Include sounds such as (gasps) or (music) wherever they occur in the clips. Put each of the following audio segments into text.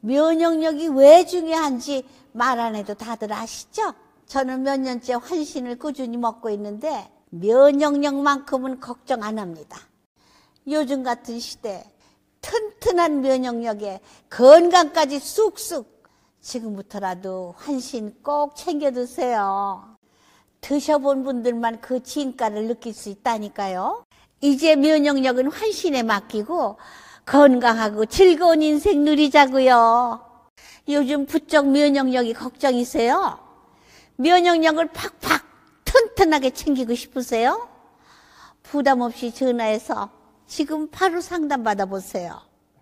면역력이 왜 중요한지 말 안 해도 다들 아시죠? 저는 몇 년째 환신을 꾸준히 먹고 있는데 면역력만큼은 걱정 안 합니다. 요즘 같은 시대 튼튼한 면역력에 건강까지 쑥쑥 지금부터라도 환신 꼭 챙겨 드세요. 드셔본 분들만 그 진가를 느낄 수 있다니까요. 이제 면역력은 환신에 맡기고 건강하고 즐거운 인생 누리자고요. 요즘 부쩍 면역력이 걱정이세요? 면역력을 팍팍 튼튼하게 챙기고 싶으세요? 부담 없이 전화해서 지금 바로 상담 받아보세요.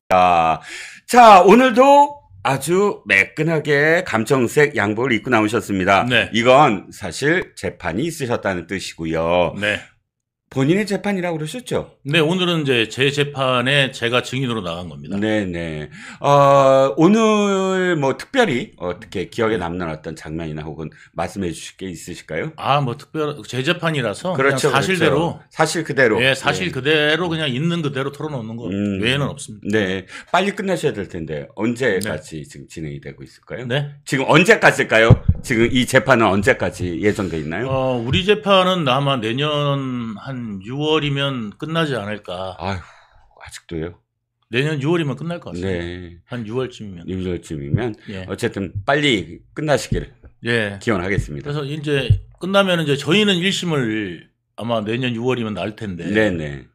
자, 자 오늘도 아주 매끈하게 감청색 양복을 입고 나오셨습니다. 네. 이건 사실 재판이 있으셨다는 뜻이고요. 네. 본인의 재판이라고 그러셨죠? 네, 오늘은 이제 제 재판에 제가 증인으로 나간 겁니다. 네네. 네. 어, 오늘 뭐 특별히 어떻게 기억에 네. 남는 어떤 장면이나 혹은 말씀해 주실 게 있으실까요? 아, 뭐 특별, 제 재판이라서. 그렇죠. 사실대로. 그렇죠. 사실 그대로. 네, 네. 사실 네. 그대로 그냥 있는 그대로 털어놓는 것 음, 외에는 없습니다. 네. 빨리 끝내셔야 될 텐데 언제까지 네. 지금 진행이 되고 있을까요? 네. 지금 언제까지일까요? 지금 이 재판은 언제까지 예정돼 있나요? 어, 우리 재판은 아마 내년 한한 6월이면 끝나지 않을까. 아휴, 아직도요? 내년 6월이면 끝날 것 같습니다. 네. 한 6월쯤이면. 6월쯤이면 예. 어쨌든 빨리 끝나시기를 예. 기원하겠습니다. 그래서 이제 끝나면 이제 저희는 1심을 아마 내년 6월이면 날 텐데. 네네.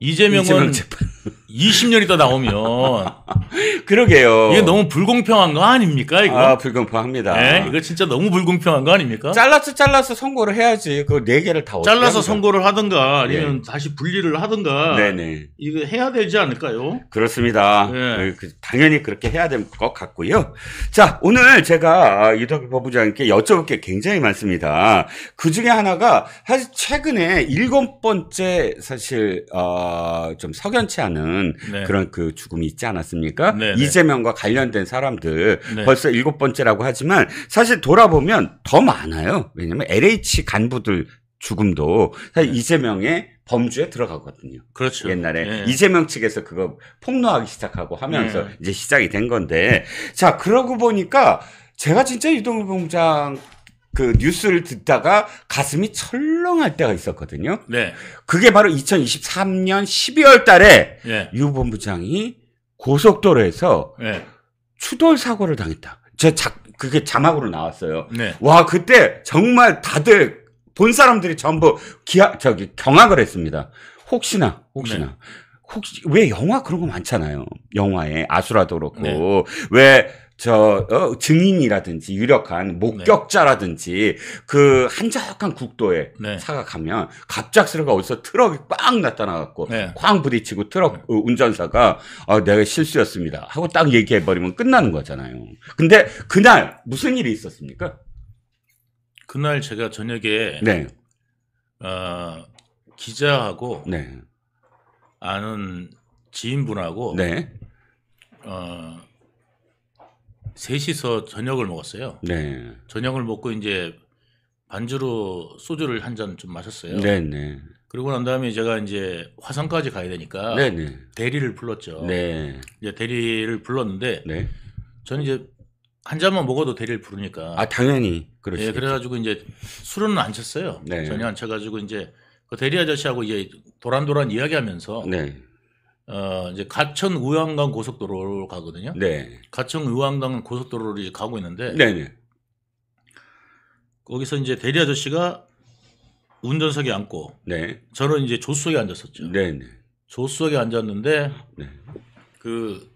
이재명은 이재명 재판. 20년이다 나오면 (laughs) 그러게요. 이게 너무 불공평한 거 아닙니까? 이거 아 불공평합니다. 네, 이거 진짜 너무 불공평한 거 아닙니까? 잘라서 잘라서 선고를 해야지 그 네 개를 다 잘라서 선고를 하든가 아니면 네. 다시 분리를 하든가 네네 이거 해야 되지 않을까요? 그렇습니다. 네. 당연히 그렇게 해야 될 것 같고요. 자 오늘 제가 유덕 아, 법부장님께 여쭤볼 게 굉장히 많습니다. 그 중에 하나가 사실 최근에 일곱 번째 사실 어, 좀 석연치 않은 하는 네. 그런 그 죽음이 있지 않았습니까? 네, 네. 이재명과 관련된 사람들 네. 벌써 일곱 번째라고 하지만 사실 돌아보면 더 많아요. 왜냐하면 LH 간부들 죽음도 사실 네. 이재명의 범주에 들어가거든요. 그렇죠. 옛날에 예. 이재명 측에서 그거 폭로하기 시작하고 하면서 예. 이제 시작이 된 건데 자 그러고 보니까 제가 진짜 유동규 공장 그 뉴스를 듣다가 가슴이 철렁할 때가 있었거든요. 네. 그게 바로 2023년 12월 달에 네. 유본부장이 고속도로에서 네. 추돌 사고를 당했다. 제 자, 그게 자막으로 나왔어요. 네. 와, 그때 정말 다들 본 사람들이 전부 기하, 저기 경악을 했습니다. 혹시나, 혹시나. 네. 혹시 왜 영화 그런 거 많잖아요. 영화에 아수라도 그렇고 네. 왜저 어, 증인이라든지 유력한 네. 목격자라든지 그 네. 그 한적한 국도에 네. 차가 가면 갑작스러워 어디서 트럭이 빵 나타나갖고 네. 쾅 부딪히고 트럭 네. 어, 운전사가 아, 내가 실수였습니다 하고 딱 얘기해 버리면 끝나는 거잖아요. 근데 그날 무슨 일이 있었습니까? 그날 제가 저녁에 네. 어, 기자하고 네. 아는 지인분하고 네. 어, 셋이서 저녁을 먹었어요. 네. 저녁을 먹고 이제 반주로 소주를 한 잔 좀 마셨어요. 네네. 네. 그리고 난 다음에 제가 이제 화성까지 가야 되니까 네네. 네. 대리를 불렀죠. 네. 이제 대리를 불렀는데 네. 저는 이제 한 잔만 먹어도 대리를 부르니까. 아 당연히 그렇죠. 예, 그래가지고 이제 술은 안 쳤어요. 네. 전혀 안 쳐가지고 이제 그 대리 아저씨하고 이제 도란도란 이야기하면서 네. 어, 이제 가천 우왕강 고속도로로 가거든요. 네. 가천 우왕강 고속도로로 이제 가고 있는데 네네. 네. 거기서 이제 대리 아저씨가 운전석에 앉고 네. 저는 이제 조수석에 앉았었죠. 네네. 네. 조수석에 앉았는데 네. 그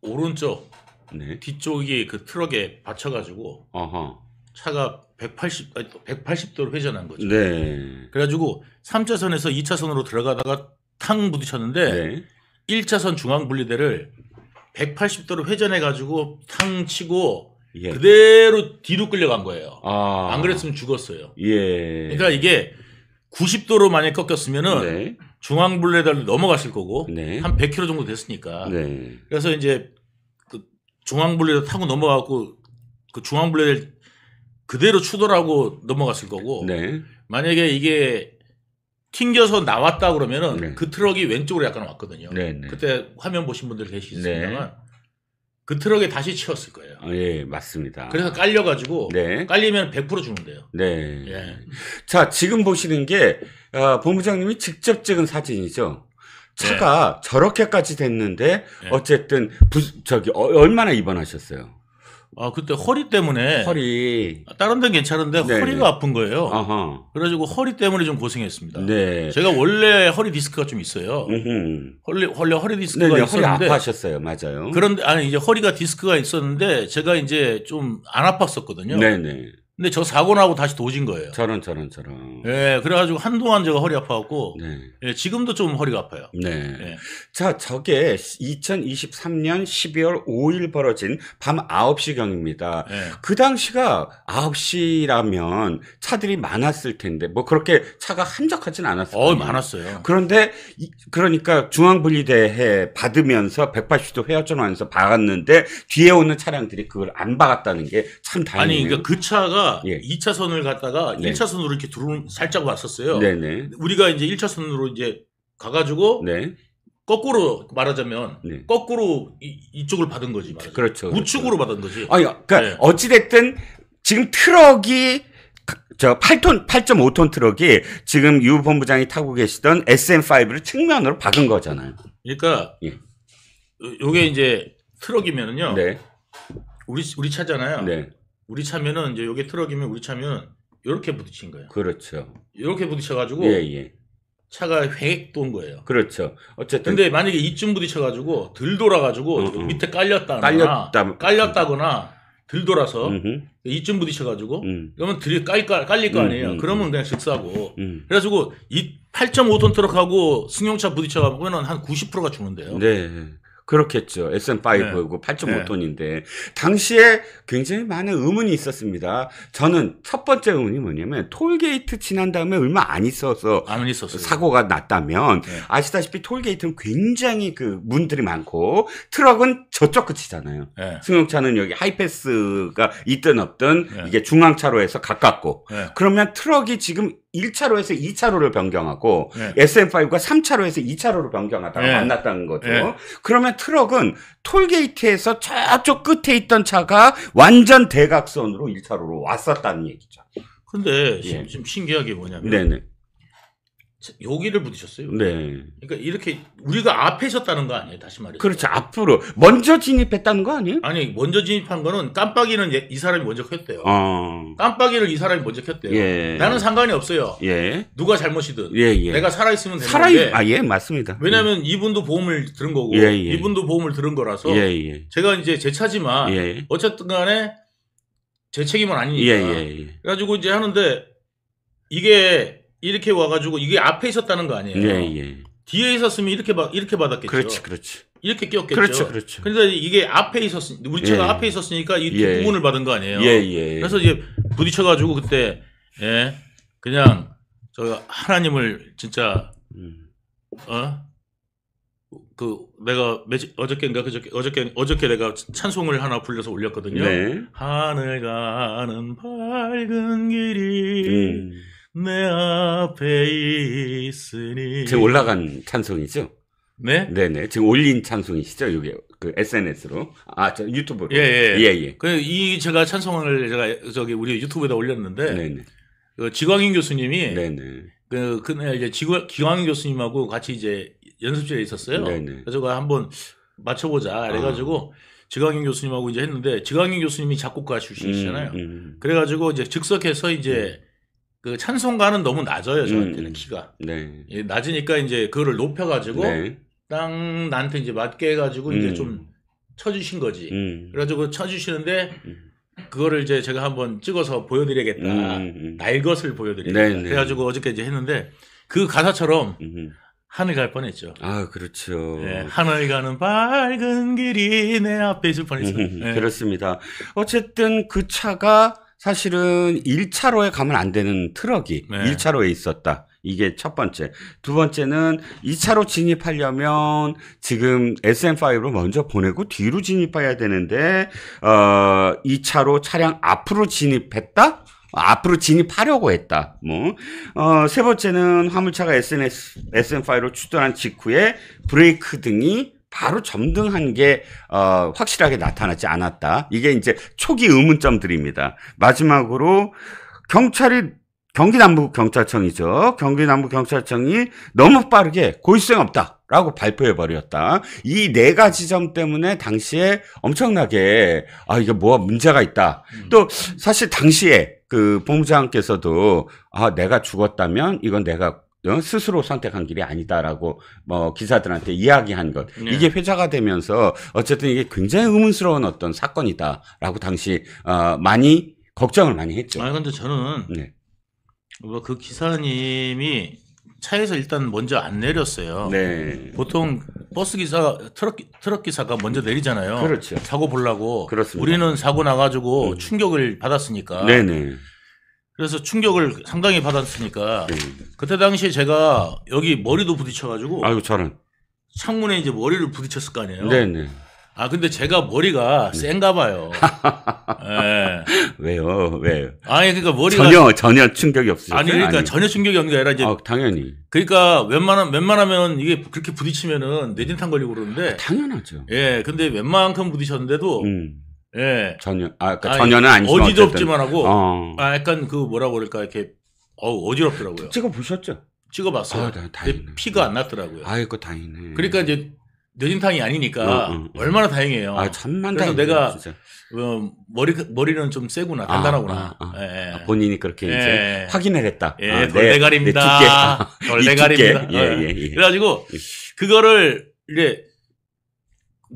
오른쪽 네. 뒤쪽이 그 트럭에 받쳐가지고 아하. 차가 180 180도로 회전한 거죠. 네. 그래가지고 3차선에서 2차선으로 들어가다가 탕 부딪혔는데 네. 1차선 중앙 분리대를 180도로 회전해 가지고 탕 치고 예. 그대로 뒤로 끌려간 거예요. 아. 안 그랬으면 죽었어요. 예. 그러니까 이게 90도로 만약 꺾였으면은 네. 중앙 분리대를 넘어갔을 거고 네. 한 100km 정도 됐으니까. 네. 그래서 이제 그 중앙 분리대 타고 넘어가고 그 중앙 분리대를 그대로 추돌하고 넘어갔을 거고 네. 만약에 이게 튕겨서 나왔다 그러면은 네. 그 트럭이 왼쪽으로 약간 왔거든요. 네, 네. 그때 화면 보신 분들 계시겠지니다만그 네. 트럭에 다시 치웠을 거예요. 아, 예, 맞습니다. 그래서 깔려가지고 네. 깔리면 100% 죽는데요. 네. 예. 자, 지금 보시는 게 아, 본부장님이 직접 찍은 사진이죠. 차가 네. 저렇게까지 됐는데 네. 어쨌든 부, 저기 어, 얼마나 입원하셨어요? 아 그때 허리 때문에 허리 아, 다른 데는 괜찮은데 네네. 허리가 아픈 거예요. 아하. 그래가지고 허리 때문에 좀 고생했습니다. 네. 제가 원래 허리 디스크가 좀 있어요. 허리, 원래 허리 디스크가 네네, 네, 있었는데 허리 아파하셨어요, 맞아요. 그런데 아니 이제 허리가 디스크가 있었는데 제가 이제 좀 안 아팠었거든요. 네네. 네. 근데 저 사고 나고 다시 도진 거예요. 저는저는저는 예, 그래가지고 한동안 제가 허리 아파갖고 네. 예, 지금도 좀 허리가 아파요. 네. 예. 자, 저게 2023년 12월 5일 벌어진 밤 9시경입니다. 예. 그 당시가 9시라면 차들이 많았을 텐데 뭐 그렇게 차가 한적하진 않았어요. 어, 많았어요. 그런데 이, 그러니까 중앙분리대회 받으면서 180도 회화전환해서 박았는데 뒤에 오는 차량들이 그걸 안 박았다는 게 참 다행이에요. 아니, 그러니까 그 차가 예. 2차선을 예. 갔다가 네. 1차선으로 이렇게 들어온 살짝 왔었어요. 네네. 네. 우리가 이제 1차선으로 이제 가가지고 네. 거꾸로 말하자면 네. 거꾸로 이, 쪽을 받은 거지 말하자면. 그렇죠, 그렇죠. 우측으로 그렇죠. 받은 거지. 아니 그러니까 네. 어찌 됐든 지금 트럭이 저 8톤 8.5톤 트럭이 지금 유 본부장이 타고 계시던 SM5를 측면으로 박은 거잖아요. 그러니까 예. 요게 이제 트럭이면은요. 네. 우리 우리 차잖아요. 네. 우리 차면은 이제 요게 트럭이면 우리 차면 은 이렇게 부딪힌 거예요. 그렇죠. 이렇게 부딪혀가지고 예, 예. 차가 획돈 거예요. 그렇죠. 어쨌든 근데 만약에 이쯤 부딪혀가지고 들 돌아가지고 어, 어. 밑에 깔렸다거나 깔렸다. 깔렸다거나 들 돌아서 음흠. 이쯤 부딪혀가지고 음. 그러면 들이 깔, 깔릴 깔거 음, 아니에요. 음, 음, 그러면 그냥 즉사고. 그래가지고 이 8.5톤 트럭하고 승용차 부딪혀가면은 한 90%가 죽는데요. 네. 그렇겠죠. SM5고 네. 8.5톤인데 그 당시에 굉장히 많은 의문이 있었습니다. 저는 첫 번째 의문이 뭐냐면 톨게이트 지난 다음에 얼마 안 있어서 안 사고가 났다면 네. 아시다시피 톨게이트는 굉장히 그 문들이 많고 트럭은 저쪽 끝이잖아요. 네. 승용차는 여기 하이패스가 있든 없든 네. 이게 중앙차로에서 가깝고 그러면 트럭이 지금 1차로에서 2차로를 변경하고 네. SM5가 3차로에서 2차로로 변경하다가 네. 만났다는 거죠. 네. 그러면 트럭은 톨게이트에서 저쪽 끝에 있던 차가 완전 대각선으로 1차로로 왔었다는 얘기죠. 근데 예. 지금 신기하게 뭐냐면 네네. 여기를 부딪혔어요. 네. 그러니까 이렇게 우리가 앞에 있었다는 거 아니에요? 다시 말해서. 그렇죠. 앞으로 먼저 진입했다는 거 아니에요? 아니, 먼저 진입한 거는 깜빡이는 예, 이 사람이 먼저 켰대요. 어. 깜빡이를 이 사람이 먼저 켰대요. 예. 나는 상관이 없어요. 예. 누가 잘못이든 예, 예. 내가 살아 있으면 되는데. 살아 있... 아, 예, 맞습니다. 왜냐면 이분도 보험을 들은 거고 예, 예. 이분도 보험을 들은 거라서 예, 예. 제가 이제 제 차지만 예. 어쨌든 간에 제 책임은 아니니까. 예, 예. 예. 그래가지고 이제 하는데 이게 이렇게 와가지고 이게 앞에 있었다는 거 아니에요? 예, 예. 뒤에 있었으면 이렇게 바, 이렇게 받았겠죠. 그렇지, 그렇지. 이렇게 끼었겠죠. 그렇죠, 그렇죠. 근데 그러니까 이게 앞에 있었으니 우리 차가 예. 앞에 있었으니까 이 예. 부분을 받은 거 아니에요? 예, 예. 그래서 이제 부딪혀가지고 그때 예 그냥 저 하나님을 진짜 음. 어. 그 내가 매지, 어저께인가 그저께 어저께 어저께 내가 찬송을 하나 불려서 올렸거든요. 네. 하늘 가는 밝은 길이 음. 내 앞에 있으니 지금 올라간 찬송이죠? 네? 네네. 지금 올린 찬송이시죠? 요게 그 SNS로. 아, 저 유튜브로. 예, 예. 예, 예. 그, 이 제가 찬송을 제가 저기 우리 유튜브에다 올렸는데. 네네. 그 지광인 교수님이. 네네. 그, 그날 이제 지광, 지광인 교수님하고 같이 이제 연습실에 있었어요. 네네. 그래서 그 한번 맞춰보자. 그래가지고 아. 지광인 교수님하고 이제 했는데 지광인 교수님이 작곡가 출신이잖아요. 음, 음, 음. 그래가지고 이제 즉석해서 이제 음. 그 찬송가는 너무 낮아요 저한테는 음, 음. 키가 네. 예, 낮으니까 이제 그거를 높여가지고 네. 땅 나한테 이제 맞게 해가지고 음. 이제 좀 쳐주신 거지. 음. 그래가지고 쳐주시는데 음. 그거를 이제 제가 한번 찍어서 보여드리겠다날 음, 것을 보여드리겠다. 네, 네, 그래가지고 어저께 이제 했는데 그 가사처럼 하늘 갈 뻔했죠. 아 그렇죠. 네, 하늘 가는 밝은 길이 내 앞에 있을 뻔했어요. 네. 그렇습니다. 어쨌든 그 차가 사실은 1차로에 가면 안 되는 트럭이 네. 1차로에 있었다. 이게 첫 번째. 두 번째는 2차로 진입하려면 지금 SM5로 먼저 보내고 뒤로 진입해야 되는데 어 2차로 차량 앞으로 진입했다? 앞으로 진입하려고 했다. 뭐, 어, 세 번째는 화물차가 SNS, SM5로 출동한 직후에 브레이크 등이 바로 점등한 게 어, 확실하게 나타나지 않았다. 이게 이제 초기 의문점들입니다. 마지막으로 경찰이 경기남부경찰청이죠. 경기남부경찰청이 너무 빠르게 고의성행 없다. 라고 발표해버렸다. 이 네 가지 점 때문에 당시에 엄청나게, 아, 이게 뭐가 문제가 있다. 음. 또, 사실 당시에 그 본부장께서도, 아, 내가 죽었다면 이건 내가 스스로 선택한 길이 아니다라고 뭐 기사들한테 이야기한 것 네. 이게 회자가 되면서 어쨌든 이게 굉장히 의문스러운 어떤 사건이다라고 당시 어 많이 걱정을 많이 했죠. 아 근데 저는 네. 뭐 그 기사님이 차에서 일단 먼저 안 내렸어요. 네. 보통 버스 기사, 트럭 트럭 기사가 먼저 내리잖아요. 그렇죠. 사고 보려고. 그렇습니다. 우리는 사고 나가지고 음. 충격을 받았으니까. 네네. 그래서 충격을 상당히 받았으니까 네. 그때 당시에 제가 여기 머리도 부딪혀가지고 아이고 저는 창문에 이제 머리를 부딪혔을 거 아니에요. 네네. 네. 아 근데 제가 머리가 네. 센가 봐요. 네. (laughs) 왜요? 왜요? 아니 그러니까 머리가 전혀 전혀 충격이 없으셨어요. 아니 그러니까 아니요. 전혀 충격이 없는 게 아니라 이제 아, 당연히. 그러니까 웬만한 웬만하면 이게 그렇게 부딪히면은 뇌진탕 걸리고 그러는데 아, 당연하죠. 예. 근데 웬만큼 부딪혔는데도 음. 예. 전혀 아 그러니까 아니, 전혀는 아니지만 어지럽지만 하고 어. 아 약간 그 뭐라 그럴까 이렇게 어우 어지럽더라고요. 찍어 보셨죠? 찍어봤어요. 아, 다, 네, 다행이네. 피가 안 났더라고요. 아이고 다행이네. 그러니까 이제 뇌진탕이 아니니까 어, 어, 얼마나 다행이에요. 아 참만 다행이네, 내가 진짜. 어, 머리 머리는 좀 세구나 아, 단단하구나. 아, 아, 예. 예. 아, 본인이 그렇게 이제 예. 확인을 했다. 예, 아, 돌대가리입니다. 예, 내, 돌대가리입니다. 예, 예, 예. 그래가지고 그거를 이제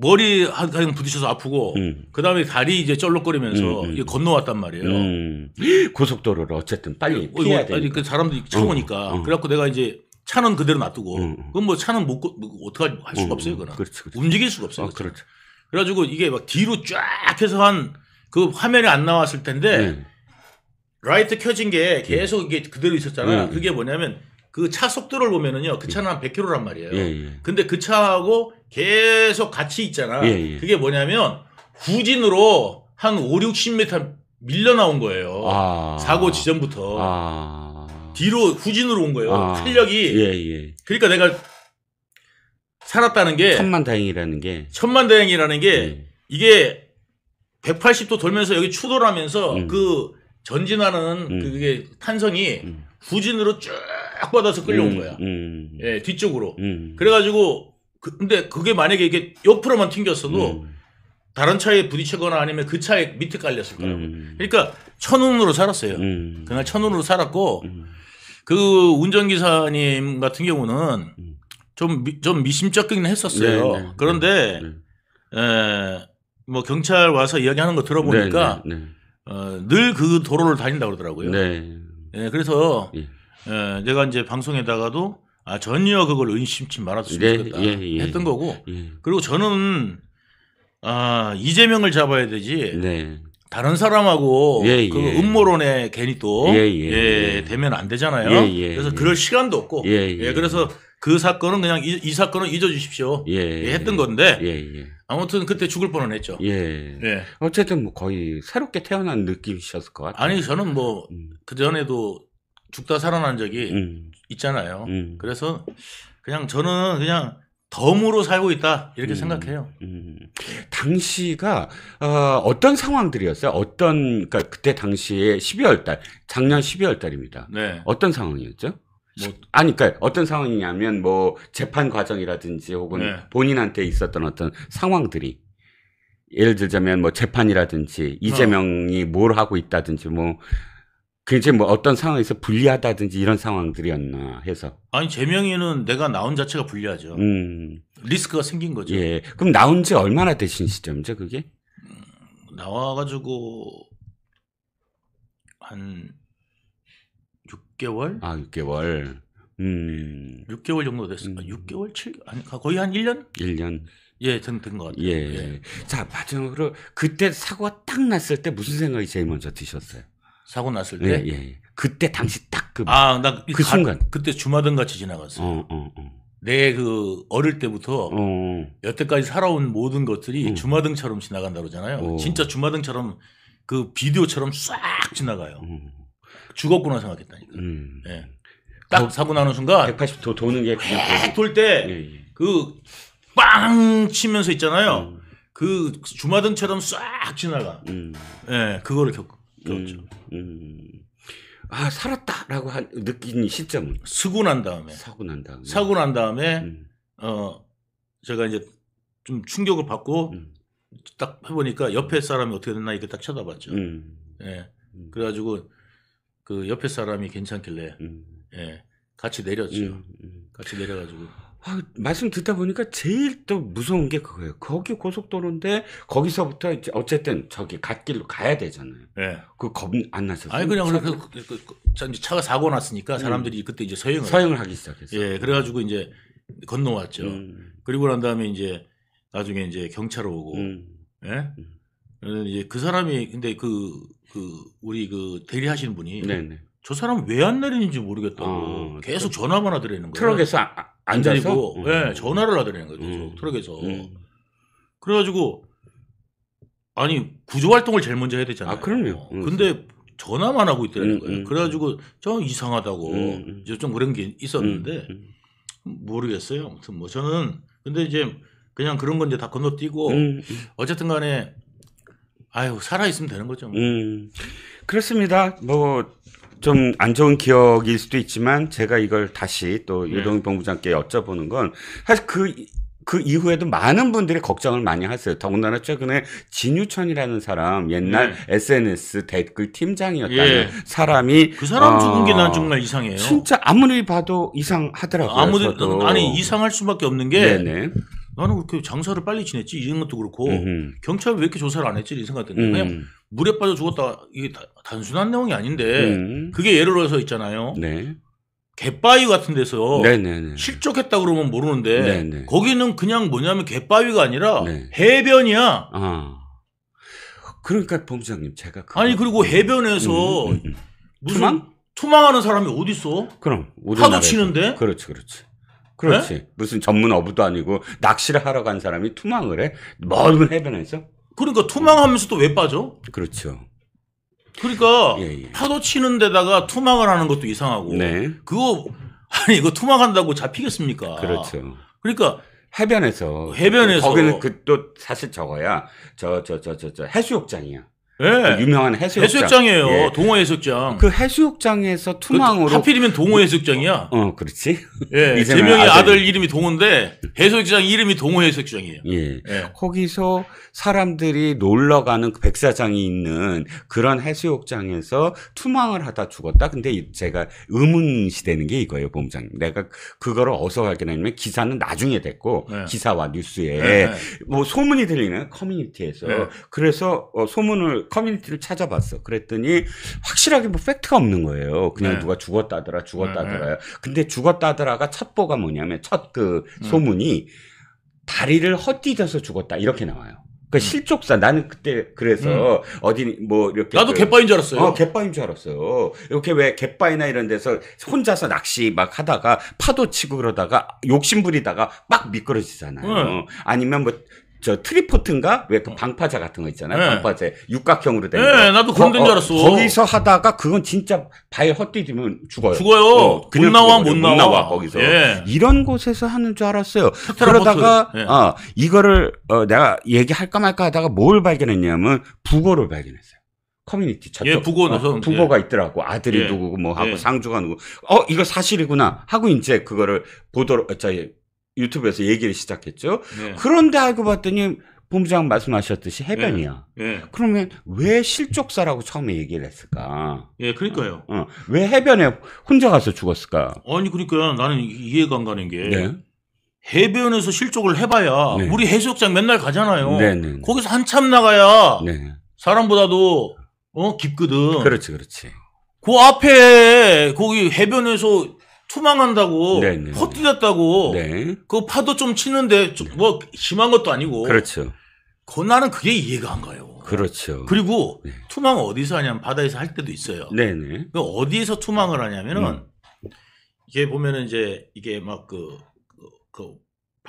머리 한 가슴 부딪혀서 아프고 음. 그다음에 다리 이제 쩔룩거리면서 음, 음. 건너왔단 말이에요. 음. 고속도로를 어쨌든 빨리 어, 피해야 돼. 그 사람들이 차 오니까 어, 어, 어. 그래갖고 내가 이제 차는 그대로 놔두고 음, 음. 그건 뭐 차는 못 뭐, 어떻게 할 수가 없어요, 그나 움직일 수가 없어요. 어, 그렇죠. 그래가지고 이게 막 뒤로 쫙 해서 한 그화면이안 나왔을 텐데 네. 라이트 켜진 게 네. 계속 이게 그대로 있었잖아요. 네. 그게 뭐냐면 그차 속도를 보면은요. 그 차는 한 100km란 말이에요. 예, 예. 근데 그 차하고 계속 같이 있잖아. 예, 예. 그게 뭐냐면 후진으로 한 5, 60m 밀려 나온 거예요. 아. 사고 지점부터. 아. 뒤로 후진으로 온 거예요. 아. 탄력이. 예, 예. 그러니까 내가 살았다는 게 천만 다행이라는 게 천만 다행이라는 게 예. 이게 180도 돌면서 여기 추돌하면서 음. 그 전진하는 음. 그게 탄성이 음. 후진으로 쭉쫙 받아서 끌려온 음, 거야. 음. 예, 뒤쪽으로. 음. 그래가지고 그- 근데 그게 만약에 이게 옆으로만 튕겼어도 음. 다른 차에 부딪히거나 아니면 그 차에 밑에 깔렸을 음. 거라고. 음. 그러니까 천운으로 살았어요. 음. 그날 천운으로 살았고 음. 그 운전기사님 같은 경우는 좀, 미, 좀 미심쩍긴 했었어요. 네, 네, 네, 그런데 네. 에, 뭐 경찰 와서 이야기하는 거 들어보니까 네, 네, 네. 어, 늘그 도로를 다닌다 그러더라고요. 네. 예, 그래서 예. 예, 내가 이제 방송에다가도 아 전혀 그걸 의심치 말았으면 네, 예, 좋겠다 예, 예, 했던 거고 예. 그리고 저는 아 이재명을 잡아야 되지 네. 다른 사람하고 예, 그 예. 음모론에 괜히 또 예, 예, 예, 예, 되면 안 되잖아요. 예, 예, 그래서 그럴 시간도 없고 예, 예, 예, 그래서 그 사건은 그냥 이, 이 사건은 잊어주십시오. 예, 예, 했던 건데 예, 예. 아무튼 그때 죽을 뻔은 했죠. 예. 예. 어쨌든 뭐 거의 새롭게 태어난 느낌이셨을 것 같아요. 아니 저는 뭐그 음. 전에도 죽다 살아난 적이 음. 있잖아요. 음. 그래서 그냥 저는 그냥 덤으로 살고 있다 이렇게 음. 생각해요. 음. 당시가 어, 어떤 상황들이었어요? 어떤 그러니까 그때 당시에 12월 달 작년 12월 달입니다. 네. 어떤 상황이었죠? 뭐, 아니, 그러니까 어떤 상황이냐면 뭐 재판 과정이라든지 혹은 네. 본인한테 있었던 어떤 상황들이 예를 들자면 뭐 재판이라든지 어. 이재명이 어. 뭘 하고 있다든지 뭐 굉장히 뭐 어떤 상황에서 불리하다든지 이런 상황들이었나 해서. 아니 제명에는 내가 나온 자체가 불리하죠. 음. 리스크가 생긴 거죠. 예. 그럼 나온 지 얼마나 되신 시점이죠, 그게? 음, 나와가지고 한 6개월? 아, 6개월. 음. 6개월 정도 됐어요. 음. 6개월, 7 아니 거의 한 1년? 1년. 예, 된것 같아요. 예. 예. 자, 마지막으로 그때 사고가 딱 났을 때 무슨 생각이 제일 먼저 드셨어요? 사고 났을 예, 때. 예, 예. 그때 당시 딱 그. 아, 나그 그 순간. 그때 주마등 같이 지나갔어요. 어, 어, 어. 내그 어릴 때부터 어, 어. 여태까지 살아온 모든 것들이 음. 주마등처럼 지나간다 그러잖아요. 어. 진짜 주마등처럼 그 비디오처럼 싹 지나가요. 음. 죽었구나 생각했다니까. 음. 예. 딱 도, 사고 나는 순간 180도 도는 게 돌때그 예, 예. 빵 치면서 있잖아요. 음. 그 주마등처럼 싹 지나가. 음. 예, 그거를 겪고 그렇죠. 음. 음. 아 살았다라고 한, 느낀 시점은 사고 난 다음에 사고 난 다음에 사고 난 다음에 음. 어 제가 이제 좀 충격을 받고 음. 딱 해보니까 옆에 사람이 어떻게 됐나 이렇게 딱 쳐다봤죠. 음. 예. 음. 그래가지고 그 옆에 사람이 괜찮길래 음. 예 같이 내렸죠. 같이 내려가지고 아, 말씀 듣다 보니까 제일 또 무서운 게 그거예요. 거기 고속도로인데 거기서부터 이제 어쨌든 저기 갓길로 가야 되잖아요. 네. 예. 그겁안 나셨어요? 아니 그냥 그냥 그, 그, 그, 그, 차가 사고 났으니까 음. 사람들이 그때 이제 서행을 서행을 하기 시작했어요. 예, 그래가지고 이제 건너왔죠. 음. 그리고 난 다음에 이제 나중에 이제 경찰 오고, 음. 예. 음. 이제 그 사람이 근데 그그 그 우리 그 대리하시는 분이 네네. 저 사람 왜 안 내리는지 모르겠다고 어, 계속 그 전화만 하더라는 거예요. 트럭에서 아, 앉아있고 음. 예, 전화를 하더라는 거죠. 음. 트럭에서. 음. 그래가지고 아니 구조 활동을 제일 먼저 해야 되잖아요. 아 그럼요. 음. 근데 전화만 하고 있더라는 음, 거예요. 음, 그래가지고 좀 이상하다고 이제 좀 그런 게 있었는데 모르겠어요. 아무튼 뭐 저는 근데 이제 그냥 그런 건 이제 다 건너뛰고 어쨌든간에 아유 살아 있으면 되는 거죠. 뭐. 그렇습니다. 뭐 좀안 좋은 기억일 수도 있지만 제가 이걸 다시 또 네. 유동 본부장께 여쭤보는 건 사실 그, 그 이후에도 많은 분들이 걱정을 많이 하세요. 더군다나 최근에 진유천이라는 사람 옛날 SNS 네. 댓글 팀장이었다는 예. 사람이 그 사람 죽은 어, 게난 정말 이상해요. 진짜 아무리 봐도 이상하더라고요. 아무도 아니 이상할 수밖에 없는 게 네네. 나는 그렇게 장사를 빨리 지냈지 이런 것도 그렇고 음흠. 경찰 왜 이렇게 조사를 안 했지 이런 생각했는데 음. 그냥 물에 빠져 죽었다 이게 다, 단순한 내용이 아닌데 음. 그게 예를 들어서 있잖아요. 네. 갯바위 같은 데서 네네네. 실족했다 그러면 모르는데 네네. 네. 거기는 그냥 뭐냐면 갯바위가 아니라 네. 해변이야. 아. 그러니까 범장님 제가 그거... 아니 그리고 음. 해변에서 음, 음, 음, 무슨 투망? 투망하는 사람이 어디 있어? 그럼 하도 나라에서. 치는데 그렇지 그렇지. 그렇지. 에? 네? 무슨 전문 어부도 아니고 낚시를 하러 간 사람이 투망을 해? 먼 해변에서? 그러니까 투망하면서 도왜 빠져? 그렇죠. 그러니까 예, 예. 파도 치는 데다가 투망을 하는 것도 이상하고 네. 그거 아니 이거 투망한다고 잡히겠습니까? 그렇죠. 그러니까 해변에서 해변에서 거기는 그 또 사실 저거야 저 저 저저저 해수욕장이야. 네. 그 유명한 해수욕장. 해수욕장이에요. 예. 동호 해수욕장. 그 해수욕장에서 그 투망으로 그, 하필이면 동호 그 해수욕장이야. 어, 어 그렇지. (laughs) 예. 제명의 아들. 아들. 이름이 동호인데 해수욕장 이름이 동호 해수욕장이에요. 예. 예. 거기서 사람들이 놀러 가는 그 백사장이 있는 그런 해수욕장에서 투망을 하다 죽었다. 근데 제가 의문시 되는 게 이거예요, 본부장님. 내가 그거를 어서 확인하면 기사는 나중에 됐고 예. 기사와 뉴스에 예, 예. 뭐 소문이 들리는 커뮤니티에서 그래서 어, 소문을 커뮤니티를 찾아봤어. 그랬더니 확실하게 뭐 팩트가 없는 거예요. 그냥 네. 누가 죽었다더라, 죽었다더라. 네, 네. 근데 죽었다더라가 첩보가 뭐냐면 첫그 음. 소문이 다리를 헛디뎌서 죽었다 이렇게 나와요. 그 그러니까 음. 실족사 나는 그때 그래서 음. 어디 뭐 이렇게 나도 그 갯바인 줄 알았어요. 어, 갯바인 줄 알았어요. 이렇게 왜 갯바이나 이런 데서 혼자서 낚시 막 하다가 파도 치고 그러다가 욕심 부리다가 막 미끄러지잖아요. 음. 아니면 뭐저 트리포트인가 왜그 어. 방파제 같은 거 있잖아요. 네. 방파제 육각형으로 된 네, 거. 네, 나도 그런 데줄 어, 알았어. 거기서 하다가 그건 진짜 발 헛디디면 죽어요. 죽어요. 어, 못 나와 못, 나와. 나와. 거기서 예. 이런 곳에서 하는 줄 알았어요. 그러다가 예. 어, 이거를 어, 내가 얘기할까 말까 하다가 뭘 발견했냐면 부고를 발견했어요. 커뮤니티 저쪽 예, 북어 어, 북어가 예. 있더라고 아들이 예. 누구고 뭐 하고 예. 상주가 누구 어 이거 사실이구나 하고 이제 그거를 보도록 어, 저 유튜브에서 얘기를 시작했죠. 네. 그런데 알고 봤더니 본부장 말씀하셨듯이 해변이야. 예, 예. 그러면 왜 실족사라고 처음에 얘기를 했을까? 예, 그러니까요. 어, 어. 왜 해변에 혼자 가서 죽었을까? 아니, 그러니까 나는 이해가 안 가는 게 네. 해변에서 실족을 해봐야 네. 우리 해수욕장 맨날 가잖아요. 네, 네 거기서 한참 나가야 사람보다도 어, 깊거든. 그렇지, 그렇지. 그 앞에 거기 해변에서 투망한다고 네네. 헛디뎠다고 네, 네. 네. 그 파도 좀 치는데 좀뭐 심한 것도 아니고 그렇죠. 그 나는 그게 이해가 안 가요. 그렇죠. 그리고 네. 투망 어디서 하냐면 바다에서 할 때도 있어요. 네네. 네. 그 어디에서 투망을 하냐면은 음. 이게 보면은 이제 이게 막 그 그, 그, 그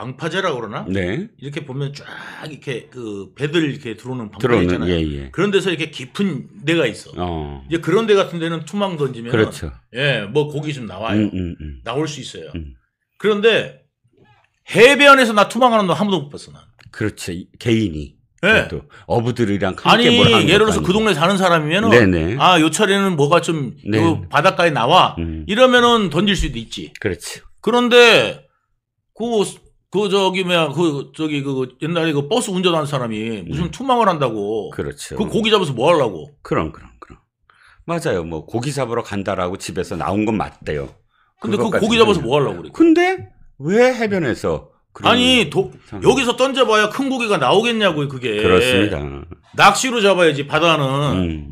방파제라고 그러나? 네. 이렇게 보면 쫙 이렇게 그 배들 이렇게 들어오는 방파제 있잖아요. 예, 예. 그런 데서 이렇게 깊은 데가 있어. 어. 이제 그런 데 같은 데는 투망 던지면 그렇죠. 예, 뭐 고기 좀 나와요. 음, 음, 음. 나올 수 있어요. 음. 그런데 해변에서 나 투망하는 거 아무도 못 봤어 난. 그렇죠 개인이. 네. 예. 또 어부들이랑 함께 아니 뭘 하는 예를 들어서 그 동네 사는 사람이면은 아 요철에는 뭐가 좀 네. 바닷가에 나와 음. 이러면은 던질 수도 있지. 그렇지. 그런데 그그 저기 뭐야 그 저기 그 옛날에 그 버스 운전하는 사람이 무슨 음. 투망을 한다고. 그렇죠. 그 고기 잡아서 뭐 하려고? 그럼 그럼 그럼. 맞아요. 뭐 고기 잡으러 간다라고 집에서 나온 건 맞대요. 근데 그 고기 잡아서 뭐 하려고 그래? 그러니까? 근데 왜 해변에서 아니 도, 여기서 던져봐야 큰 고기가 나오겠냐고요 그게 그렇습니다 낚시로 잡아야지 바다는 음.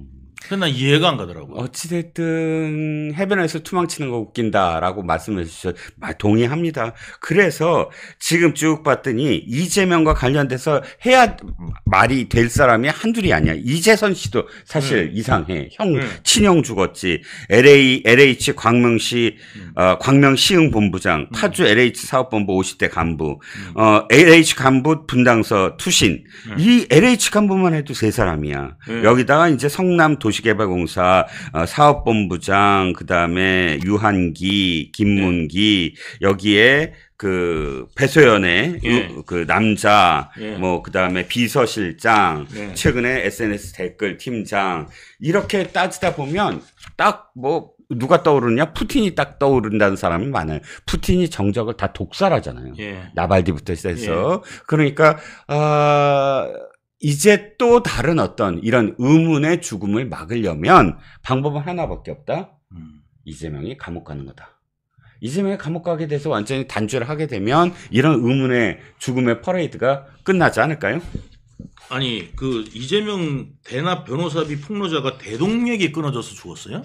근데 난 이해가 안 가더라고요. 어찌됐든 해변에서 투망치는 거 웃긴다라고 말씀해 주셔서 동의합니다. 그래서 지금 쭉 봤더니 이재명과 관련돼서 해야 말이 될 사람이 한둘이 아니야. 이재선 씨도 사실 음. 이상해. 형 음. 친형 죽었지. LA LH 광명시 어, 광명시흥 본부장, 음. 파주 LH 사업본부 50대 간부, 음. 어, LH 간부 분당서 투신. 음. 이 LH 간부만 해도 세 사람이야. 네. 여기다가 이제 성남 도시 도시개발공사 어, 사업본부장 그다음에 유한기, 김문기 네. 여기에 그 배소연의 예. 그 남자 예. 뭐 그다음에 비서실장 예. 최근에 SNS 댓글 팀장 이렇게 따지다 보면 딱 뭐 누가 떠오르냐 푸틴이 딱 떠오른다는 사람이 많아요. 푸틴이 정적을 다 독살하잖아요. 예. 나발디부터 시작해서 예. 그러니까 아 어... 이제 또 다른 어떤 이런 의문의 죽음을 막으려면 방법은 하나밖에 없다. 음. 이재명이 감옥 가는 거다. 이재명이 감옥 가게 돼서 완전히 단죄를 하게 되면 이런 의문의 죽음의 퍼레이드가 끝나지 않을까요? 아니 그 이재명 대납 변호사비 폭로자가 대동맥이 끊어져서 죽었어요?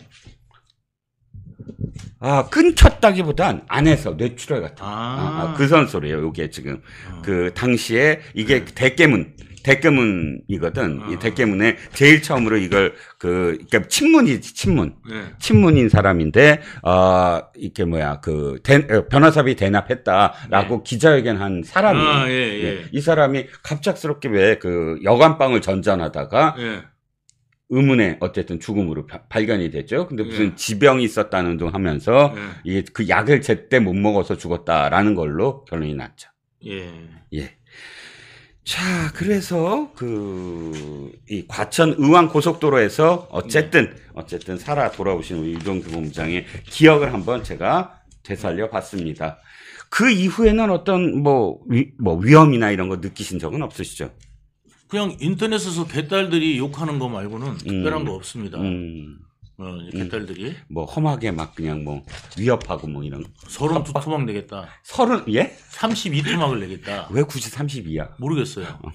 아끊쳤다기보단 안에서 뇌출혈 같은 아. 아, 아, 그 선소리예요. 이게 지금 어. 그 당시에 이게 네. 대깨문 대깨문이거든. 아. 이 대깨문에 제일 처음으로 이걸 그그니까 친문이지 친문. 네. 친문인 사람인데 어이게 뭐야 그 대, 어, 변호사비 대납했다라고 네. 기자회견한 사람이 아, 예, 예. 예. 이 사람이 갑작스럽게 왜그여간방을 전전하다가 예. 의문에 어쨌든 죽음으로 발견이 됐죠. 근데 예. 무슨 예. 지병이 있었다는 둥 하면서 예. 이게 그 약을 제때 못 먹어서 죽었다라는 걸로 결론이 났죠. 예. 예. 자, 그래서 그 이 과천 의왕 고속도로에서 어쨌든 어쨌든 살아 돌아오신 우리 유동규 본부장의 기억을 한번 제가 되살려 봤습니다. 그 이후에는 어떤 뭐, 위, 뭐 위험이나 이런 거 느끼신 적은 없으시죠? 그냥 인터넷에서 개딸들이 욕하는 거 말고는 특별한 음. 거 없습니다. 음. 어, 이 개털들이 뭐 험하게 막 그냥 뭐 위협하고 뭐 이런 서른 두 토막 내겠다. 서른 예? 32 토막을 내겠다. 왜 굳이 30이야? 모르겠어요. 어.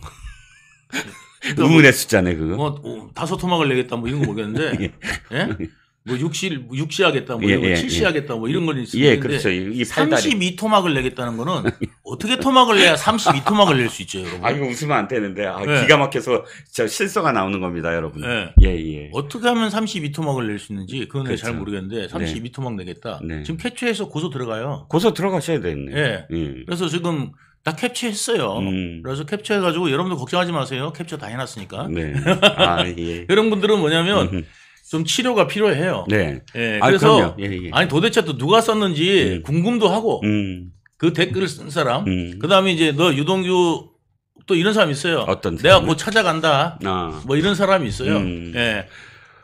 그러니까 뭐 의문의 숫자네 그거. 뭐 다섯 토막을 내겠다 뭐 이런 거 모르겠는데 (laughs) 예. 예? 뭐 육시 육시 하겠다, 뭐 예, 이런 거, 예, 칠시 예. 하겠다, 뭐 이런 거는 있어요 예, 그렇죠. 이, 이 32토막을 내겠다는 거는 (laughs) 예. 어떻게 토막을 내야 32토막을 낼 수 있죠, 여러분. 아 이거 웃으면 안 되는데 아, 예. 기가 막혀서 저 실서가 나오는 겁니다, 여러분. 예, 예. 예. 어떻게 하면 32토막을 낼 수 있는지 그건 그렇죠. 잘 모르겠는데 32토막 내겠다. 네. 지금 캡처해서 고소 들어가요. 고소 들어가셔야 되겠네요. 예. 예. 그래서 지금 다 캡처했어요. 음. 그래서 캡처해가지고 여러분들 걱정하지 마세요. 캡처 다 해놨으니까. 네. (laughs) 아, 예. 이런 분들은 뭐냐면 음. 좀 치료가 필요해요. 네. 예, 아, 그래서 아, 예, 예. 아니 도대체 또 누가 썼는지 음. 궁금도 하고 음. 그 댓글을 쓴 사람. 음. 그다음에 이제 너 유동규 또 이런 사람 있어요. 어떤 사람 내가 뭐 찾아간다. 아. 뭐 이런 사람이 있어요. 음. 예.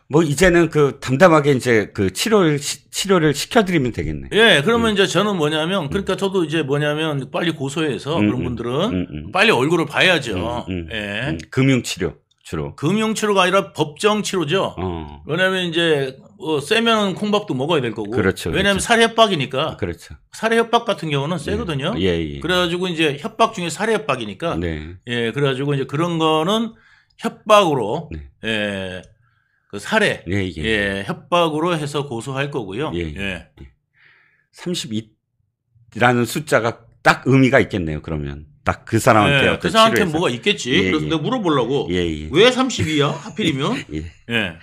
뭐 이제는 그 담담하게 이제 그 치료를 시, 치료를 시켜드리면 되겠네. 예, 그러면 음. 이제 저는 뭐냐면 음. 그러니까 저도 이제 뭐냐면 빨리 고소해서 음, 그런 음. 분들은 음, 빨리 얼굴을 봐야죠. 예, 금융 치료. 치료. 금융 치료가 아니라 법정 치료죠. 어. 왜냐하면 이제 어, 세면 콩밥도 먹어야 될 거고. 그렇죠. 왜냐하면 그렇죠. 살해 협박이니까. 그렇죠. 살해 협박 같은 경우는 세거든요. 예. 예, 예. 그래가지고 이제 협박 중에 살해 협박이니까. 네. 예. 그래가지고 이제 그런 거는 협박으로 네. 예. 그 살해. 예, 예, 예. 예. 협박으로 해서 고소할 거고요. 예. 예. 32라는 예. 숫자가 딱 의미가 있겠네요. 그러면. 딱그 사람한테요. 예, 그 사람한테 치료에서. 뭐가 있겠지. 예, 그래서 예. 내가 물어보려고. 예, 예. 왜 32야? 하필이면. (laughs) 예. 예. 예.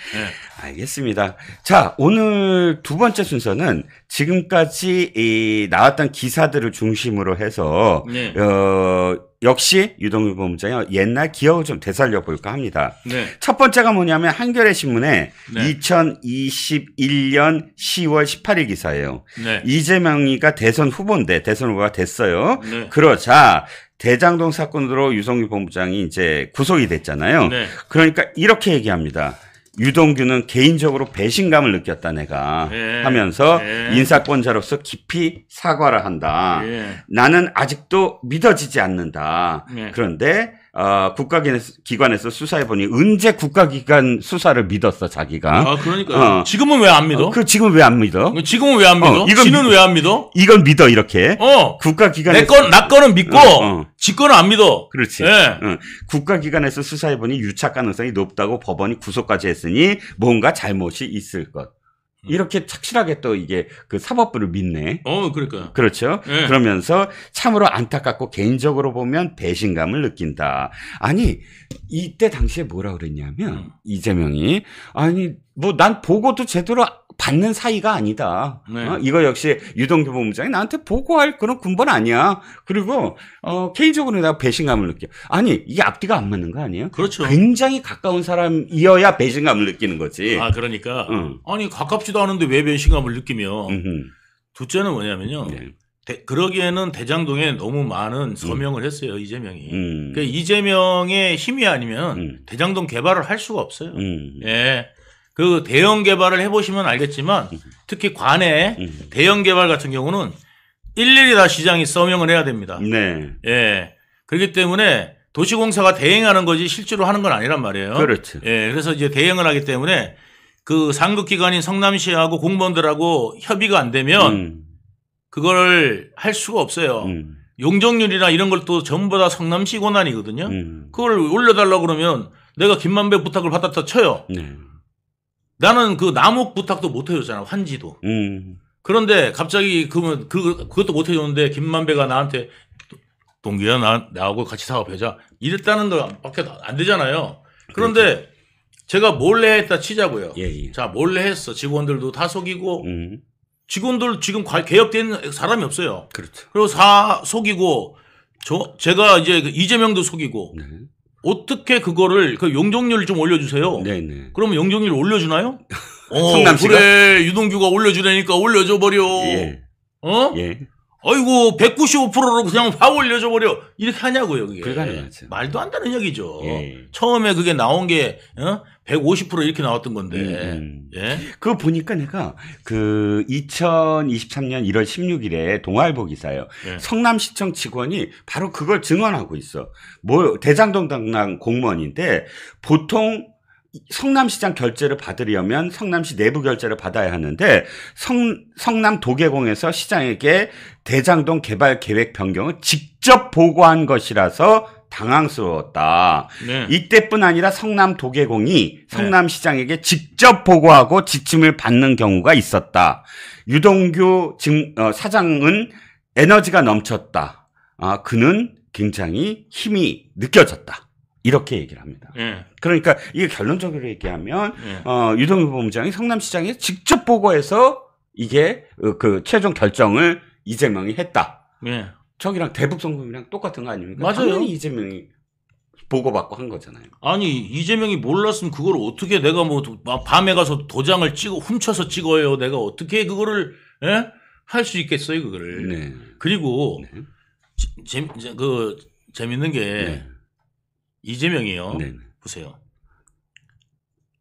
알겠습니다. 자, 오늘 두 번째 순서는 지금까지 이 나왔던 기사들을 중심으로 해서 네. 어, 역시 유동규 본부장의 옛날 기억을 좀 되살려 볼까 합니다. 네. 첫 번째가 뭐냐면 한겨레 신문에 네. 2021년 10월 18일 기사예요. 네. 이재명이가 대선 후보인데 대선 후보가 됐어요. 네. 그러자 대장동 사건으로 유성규 본부장이 이제 구속이 됐잖아요. 네. 그러니까 이렇게 얘기합니다. 유동규는 개인적으로 배신감을 느꼈다 내가 예, 하면서 예. 인사권자로서 깊이 사과를 한다. 예. 나는 아직도 믿어지지 않는다. 예. 그런데 어, 국가기관에서 수사해보니 은재 국가기관 수사를 믿었어 자기가. 아 그러니까 어. 지금은 왜 안 믿어? 어, 그 지금 왜안 믿어? 지금은 왜 안 믿어? 어, 이건 지는 왜안 믿어? 이건 믿어 이렇게. 어 국가기관 내건나 거는 믿고 어, 어. 지 거는 안 믿어. 그렇지. 네. 국가기관에서 수사해보니 유착 가능성이 높다고 법원이 구속까지 했으니 뭔가 잘못이 있을 것. 음. 이렇게 착실하게 또 이게 그 사법부를 믿네. 어, 그러니까. 그렇죠. 네. 그러면서 참으로 안타깝고 개인적으로 보면 배신감을 느낀다. 아니, 이때 당시에 뭐라 그랬냐면 음. 이재명이 아니, 뭐 난 보고도 제대로 받는 사이가 아니다. 네. 어? 이거 역시 유동규 본부장이 나한테 보고할 그런 군번 아니야. 그리고 어, 개인적으로 내가 배신감을 느껴. 아니 이게 앞뒤가 안 맞는 거 아니에요? 그렇죠. 굉장히 가까운 사람이어야 배신감을 느끼는 거지. 아 그러니까 응. 아니 가깝지도 않은데 왜 배신감을 느끼며? 음흠. 둘째는 뭐냐면요. 네. 대, 그러기에는 대장동에 너무 많은 음. 서명을 음. 했어요 이재명이. 음. 그러니까 이재명의 힘이 아니면 음. 대장동 개발을 할 수가 없어요. 음. 예. 그 대형 개발을 해보시면 알겠지만 특히 관내 대형 개발 같은 경우는 일일이 다 시장이 서명을 해야 됩니다. 네. 예. 그렇기 때문에 도시공사가 대행하는 거지 실제로 하는 건 아니란 말이에요. 그렇죠. 예. 그래서 이제 대행을 하기 때문에 그 상급기관인 성남시하고 공무원들하고 협의가 안 되면 음. 그걸 할 수가 없어요. 음. 용적률이나 이런 걸 또 전부 다 성남시 권한이거든요. 음. 그걸 올려달라 고 그러면 내가 김만배 부탁을 받았다 쳐요. 네. 나는 그 남욱 부탁도 못 해줬잖아 환지도. 음. 그런데 갑자기 그, 그 그것도 못 해줬는데 김만배가 나한테 동기야 나 나하고 같이 사업하자 이랬다는 거밖에 안 되잖아요. 그런데 그렇죠. 제가 몰래 했다 치자고요. 예, 예. 자 몰래 했어 직원들도 다 속이고 음. 직원들 지금 개혁된 사람이 없어요. 그렇죠. 그리고 사 속이고 저 제가 이제 그 이재명도 속이고 네. 어떻게 그거를 그 용적률 을좀 올려주세요. 네네. 네. 그러면 용적률 올려주나요? (laughs) 어, 성남시가? 그래 유동규가 올려주라니까 올려줘 버려. 예. 어? 예. 아이고 195%로 그냥 확 올려줘 버려 이렇게 하냐고요 그게 불가능하죠. 말도 안 되는 얘기죠. 예. 처음에 그게 나온 게 어? 150% 이렇게 나왔던 건데. 음, 음. 예? 그거 보니까 내가 그 2023년 1월 16일에 동아일보 기사예요. 예. 성남시청 직원이 바로 그걸 증언하고 있어. 뭐 대장동 당당 공무원인데 보통 성남시장 결제를 받으려면 성남시 내부 결제를 받아야 하는데 성, 성남 도계공에서 시장에게 대장동 개발 계획 변경을 직접 보고한 것이라서 당황스러웠다. 네. 이때뿐 아니라 성남 도계공이 네. 성남시장에게 직접 보고하고 지침을 받는 경우가 있었다. 유동규 직, 어, 사장은 에너지가 넘쳤다. 아, 그는 굉장히 힘이 느껴졌다. 이렇게 얘기를 합니다. 예. 그러니까 이게 결론적으로 얘기하면 예. 어, 유동규 본부장이 성남시장에 직접 보고해서 이게 어, 그 최종 결정을 이재명이 했다. 예. 저기랑 대북 성금이랑 똑같은 거 아닙니까? 맞아요. 당연히 이재명이 보고받고 한 거잖아요. 아니 이재명이 몰랐으면 그걸 어떻게 내가 뭐 밤에 가서 도장을 찍어 훔쳐서 찍어요. 내가 어떻게 그거를 예? 할 수 있겠어요 그거를. 네. 그리고 네. 재, 재, 그 재밌는 게 네. 이재명이요. 네. 보세요.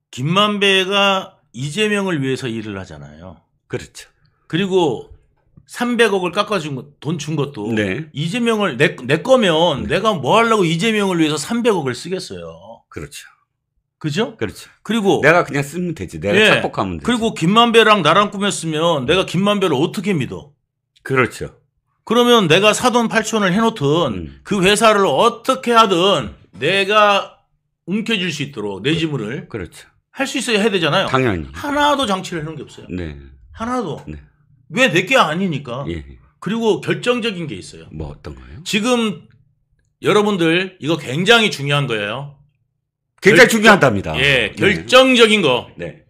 김만배가 이재명을 위해서 일을 하잖아요. 그렇죠. 그리고 300억을 깎아준 돈 준 것도 네. 이재명을 내, 내 거면 네. 내가 뭐 하려고 이재명을 위해서 300억을 쓰겠어요. 그렇죠. 그죠? 그렇죠. 그리고 내가 그냥 쓰면 되지. 내가 예. 착복하면 되지. 그리고 김만배랑 나랑 꾸몄으면 내가 김만배를 어떻게 믿어? 그렇죠. 그러면 내가 사돈 8촌을 해놓든 음. 그 회사를 어떻게 하든 내가 움켜쥘 수 있도록 내 지문을 그렇죠. 할 수 있어야 해야 되잖아요. 당연히. 하나도 장치를 해놓은 게 없어요. 네. 하나도. 네. 왜 내 게 아니니까. 예. 그리고 결정적인 게 있어요. 뭐 어떤 거예요? 지금 여러분들 이거 굉장히 중요한 거예요. 굉장히 결... 중요하답니다. 예, 네. 결정적인 거. 네.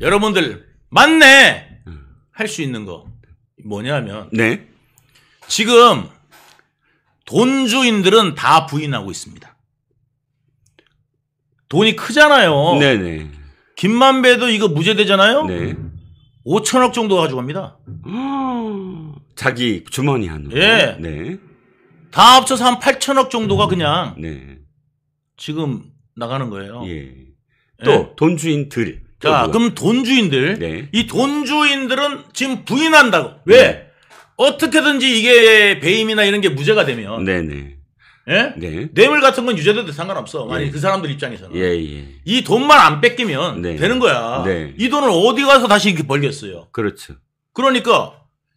여러분들 맞네 음. 할수 있는 거 뭐냐면 네. 지금 돈주인들은 다 부인하고 있습니다. 돈이 크잖아요. 네네. 김만배도 이거 무죄되잖아요. 네. 5천억 정도 가져갑니다. (gasps) 자기 주머니 안으로. 예. 네. 다 합쳐서 한 8천억 정도가 그냥 네. 지금 나가는 거예요. 예. 예. 또돈 주인들. 자, 누가? 그럼 돈 주인들. 네. 이돈 주인들은 지금 부인한다고. 왜? 네. 어떻게든지 이게 배임이나 이런 게 무죄가 되면 네네. 네. 예? 네. 뇌물 같은 건 유죄돼도 상관없어. 만약 네. 예. 그 사람들 입장에서는. 예, 예. 이 돈만 안 뺏기면 네. 되는 거야. 네. 이 돈을 어디 가서 다시 이렇게 벌겠어요. 그렇죠. 그러니까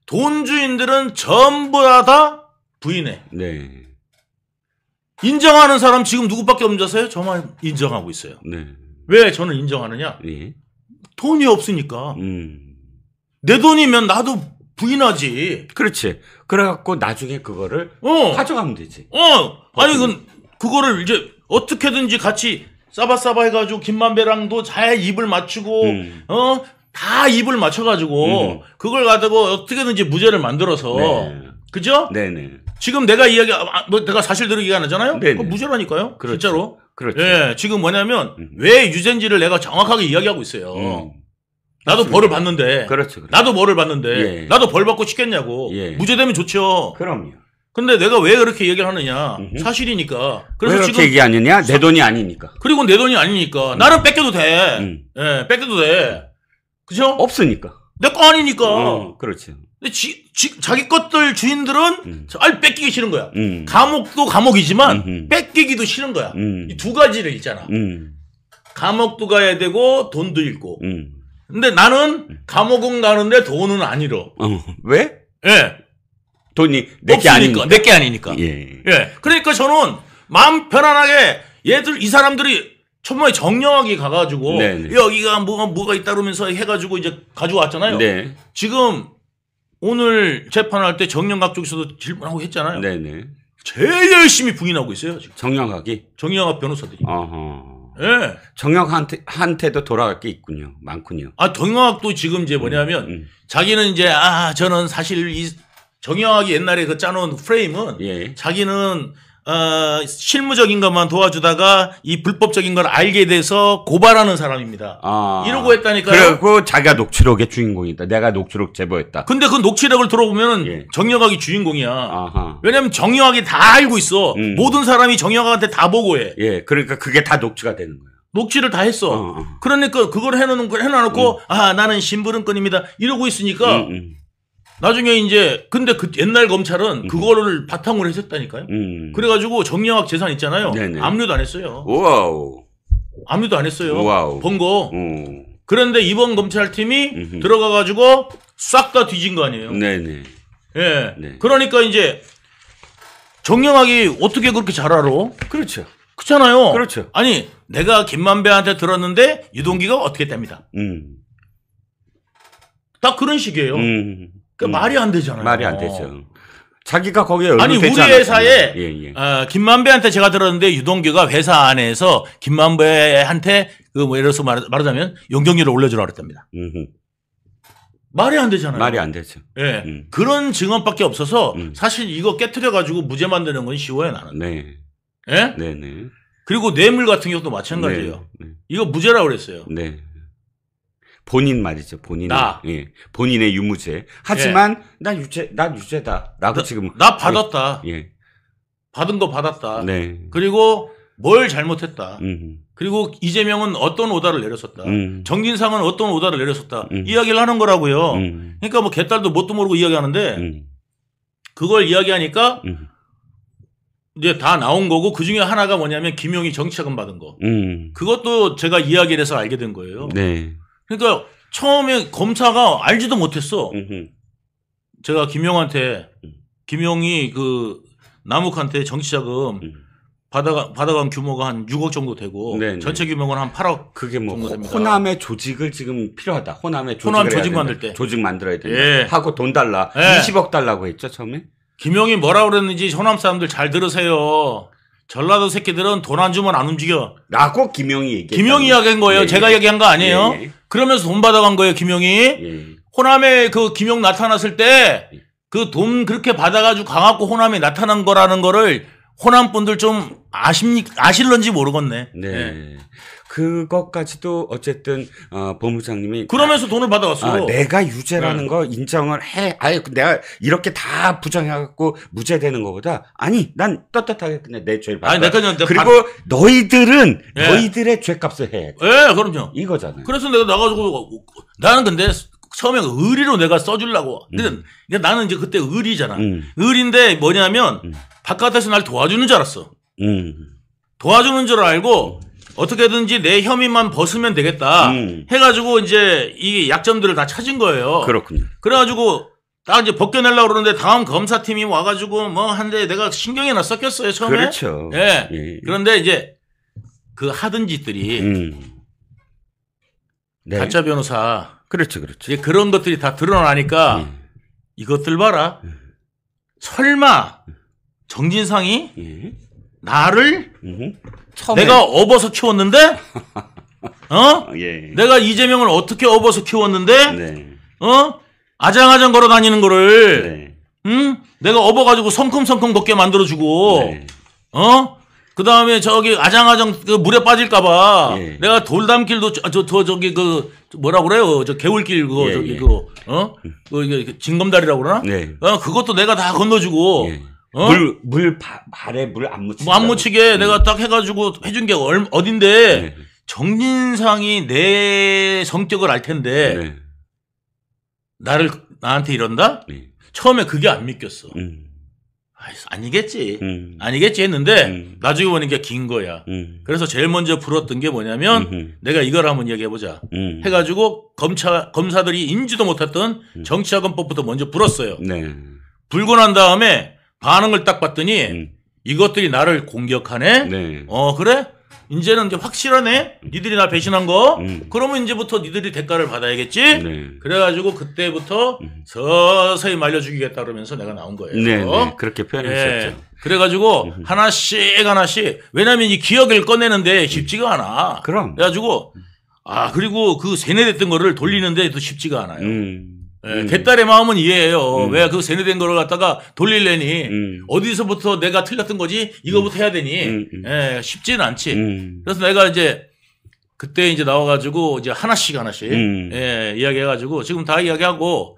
돈 주인들은 전부 다 부인해. 네. 인정하는 사람 지금 누구밖에 없는 자세요? 저만 인정하고 있어요. 네. 왜 저는 인정하느냐? 예. 돈이 없으니까. 음. 내 돈이면 나도 부인하지. 그렇지. 그래갖고 나중에 그거를 어. 가져가면 되지. 어. 아니 그 그거를 이제 어떻게든지 같이 싸바싸바 해가지고 김만배랑도 잘 입을 맞추고 음. 어. 다 입을 맞춰가지고 음. 그걸 가지고 어떻게든지 무죄를 만들어서 네. 그죠? 네네. 지금 내가 이야기 아, 아 뭐 내가 사실대로 얘기 안 하잖아요. 네네. 무죄라니까요. 그렇죠. 진짜로. 그렇죠. 예, 지금 뭐냐면 음. 왜유전지를 내가 정확하게 이야기하고 있어요. 음. 나도 벌을 받는데. 그렇죠, 그렇죠. 나도 벌을 받는데. 예. 나도 벌 받고 싶겠냐고. 예. 무죄되면 좋죠. 그럼요. 근데 내가 왜 그렇게 얘기를 하느냐. 음흠. 사실이니까. 그래서 왜 그렇게 지금 얘기하느냐? 내 돈이 아니니까. 그리고 내 돈이 아니니까. 음. 나는 뺏겨도 돼. 음. 예, 뺏겨도 돼. 그죠? 없으니까. 내 거 아니니까. 어, 그렇지. 근데 지, 지, 자기 것들 주인들은 음. 아니 뺏기기 싫은 거야. 음. 감옥도 감옥이지만 음흠. 뺏기기도 싫은 거야. 음. 이두 가지를 있잖아. 음. 감옥도 가야 되고 돈도 잃고 음. 근데 나는 네. 감옥은 가는데 돈은 안 잃어. 어, 왜? 예. 돈이 내 게 아니니까. 내 게 아니니까. 예. 예. 그러니까 저는 마음 편안하게 얘들 이 사람들이 천만에 정령하게 가가지고 네네. 네. 여기가 뭐가 뭐가 있다 그러면서 해가지고 이제 가져왔잖아요. 네. 지금 오늘 재판할 때 정령각 쪽에서도 질문하고 했잖아요. 네네. 네. 제일 열심히 부인하고 있어요. 지금. 정령각이? 정령각 변호사들이. 어허. 예. 정영학한테 한테도 돌아갈 게 있군요. 많군요. 아 정영학도 지금 이제 뭐냐면 음, 음. 자기는 이제 아 저는 사실 이 정영학이 옛날에 그 짜놓은 프레임은 예. 자기는 어, 실무적인 것만 도와주다가 이 불법적인 걸 알게 돼서 고발하는 사람입니다. 아. 이러고 했다니까요. 그리고 그 자기가 녹취록의 주인공이다. 내가 녹취록 제보했다. 근데 그 녹취록을 들어보면 예. 정영학이 주인공이야. 왜냐면 정영학이 다 알고 있어. 음. 모든 사람이 정영학한테 다 보고해. 예, 그러니까 그게 다 녹취가 되는 거야. 녹취를 다 했어. 어. 어. 그러니까 그걸 해놓는 걸 해놔놓고 음. 아 나는 신부름꾼입니다 이러고 있으니까 음, 음. 나중에 이제 근데 그 옛날 검찰은 음. 그거를 바탕으로 했었다니까요. 음. 그래가지고 정량학 재산 있잖아요. 네네. 압류도 안 했어요. 와우. 압류도 안 했어요. 와우. 번 거. 오. 음. 그런데 이번 검찰팀이 음흠. 들어가가지고 싹 다 뒤진 거 아니에요. 네네. 예. 네. 그러니까 이제 정영학이 어떻게 그렇게 잘 알아? 그렇죠. 그렇잖아요. 그렇죠. 아니 내가 김만배한테 들었는데 유동기가 어떻게 됩니다. 음. 딱 그런 식이에요. 음. 그 음. 말이 안 되잖아요. 말이 안 되죠. 자기가 거기에 아니 우리 회사에 예, 예. 어, 김만배한테 제가 들었는데 유동규가 회사 안에서 김만배한테 그 뭐 예를 들어서 말, 하자면 용경률을 올려주라 그랬답니다. 음흠. 말이 안 되잖아요. 말이 안 되죠. 예. 음. 그런 증언밖에 없어서 음. 사실 이거 깨뜨려 가지고 무죄 만드는 건 쉬워요 나는. 네. 예? 네, 네. 그리고 뇌물 같은 경우도 마찬가지예요. 네, 네. 이거 무죄라고 그랬어요. 네. 본인 말이죠. 본인 예. 본인의 유무죄. 하지만 예. 난 유죄 난 유죄다. 라고 나, 지금 나 받았다. 예. 받은 거 받았다. 네. 그리고 뭘 잘못했다. 음흠. 그리고 이재명은 어떤 오다를 내렸었다. 음. 정진상은 어떤 오다를 내렸었다. 음. 이야기를 하는 거라고요. 음. 그러니까 뭐 개딸도 뭣도 모르고 이야기하는데 음. 그걸 이야기하니까 음. 이제 다 나온 거고 그 중에 하나가 뭐냐면 김용이 정치자금 받은 거. 음. 그것도 제가 이야기를 해서 알게 된 거예요. 네. 그러니까 처음에 검사가 알지도 못했어. 제가 김용한테 음. 김용이 그 남욱한테 정치자금 음. 받아가, 받아간 규모가 한 6억 정도 되고 네네. 네. 전체 규모는한 8억 그게 뭐 정도 됩니다. 호남의 조직을 지금 필요하다. 호남의 조직을 호남 조직 만들 때 조직 만들어야 된다. 예. 하고 돈 달라. 예. 20억 달라고 했죠 처음에. 김용이 뭐라 그랬는지 호남 사람들 잘 들으세요. 전라도 새끼들은 돈 안 주면 안 움직여. 라고 김용이 얘기. 김용이 이야기한 거예요. 예, 제가 예. 얘기한 거 아니에요. 예, 예. 그러면서 돈 받아간 거예요, 김용이. 예. 호남에 그 김용 나타났을 때 그돈 예. 그렇게 받아가지고 강하고 호남에 나타난 거라는 거를 호남 분들 좀 아십니 아실런지 모르겠네. 네. 그것까지도 어쨌든 어, 법무장님이 그러면서 돈을 받아왔어. 아, 내가 유죄라는 네. 거 인정을 해. 아예 그 내가 이렇게 다 부정해갖고 무죄되는 거보다 아니 난 떳떳하게 그냥 내 죄를 받아. 아니, 내가 그리고 반... 너희들은 네. 너희들의 죄값을 해. 예, 네, 그럼요. 이거잖아요. 그래서 내가 나가지고 나는 근데 처음에 의리로 내가 써주려고. 근데 음. 나는 이제 그때 의리잖아. 음. 의리인데 뭐냐면 음. 바깥에서 날 도와주는 줄 알았어. 음. 도와주는 줄 알고 음. 어떻게든지 내 혐의만 벗으면 되겠다 음. 해가지고 이제 이 약점들을 다 찾은 거예요. 그렇군요. 그래가지고 딱 이제 벗겨내려고 그러는데 다음 검사팀이 와가지고 뭐 한데 내가 신경이나 썼였어요 처음에. 그렇죠. 예. 예. 그런데 이제 그 하던 짓들이 음. 네. 가짜 변호사. 그렇죠, 그렇죠. 이제 그런 것들이 다 드러나니까 예. 이것들 봐라. 음. 설마 정진상이 예. 나를 처음에. 내가 업어서 키웠는데 어? (laughs) 예. 내가 이재명을 어떻게 업어서 키웠는데 네. 어? 아장아장 걸어 다니는 거를 네. 응? 내가 업어가지고 성큼성큼 걷게 만들어주고 네. 어? 그 다음에 저기 아장아장 그 물에 빠질까봐 예. 내가 돌담길도 저, 저, 저 저기 그 뭐라 그래요 저 개울길 그거 예, 저기 예. 그거 어그 진검다리라고 그러나 네. 어 그것도 내가 다 건너주고 예. 어? 물, 물 바, 발에 물 안 묻히게. 뭐안 네. 묻히게 내가 딱 해가지고 해준 게 얼, 어딘데 네. 정진상이 내 성격을 알 텐데 네. 나를 나한테 이런다? 네. 처음에 그게 안 믿겼어. 음. 아, 아니겠지 음. 아니겠지 했는데 음. 나중에 보니까 긴 거야. 음. 그래서 제일 먼저 불었던 게 뭐냐면 음흠. 내가 이걸 한번 얘기해 보자. 음. 해가지고 검찰 검사들이 인지도 못했던 음. 정치학원법부터 먼저 불었어요. 네. 불고 난 다음에 반응을 딱 봤더니 음. 이것들이 나를 공격하네. 네. 어 그래? 이제는 이제 확실하네. 니들이 나 배신한 거. 음. 그러면 이제부터 니들이 대가를 받아야겠지. 네. 그래가지고 그때부터 음. 서서히 말려 죽이겠다 그러면서 내가 나온 거예요. 네, 네. 그렇게 표현했었죠. 예. 네. 그래가지고 음. 하나씩 하나씩 왜냐하면 이 기억을 꺼내는데 쉽지가 않아. 그럼. 그래가지고 아 그리고 그 세뇌됐던 거를 돌리는데 도 쉽지가 않아요. 음. 네, 개딸의 마음은 이해해요. 음. 왜그 세뇌된 걸 갖다가 돌릴래니 음. 어디서부터 내가 틀렸던 거지 이거부터 해야 되니 에, 예, 쉽지는 않지. 그래서 내가 이제 그때 이제 나와가지고 이제 하나씩 하나씩 예, 이야기해가지고 지금 다 이야기하고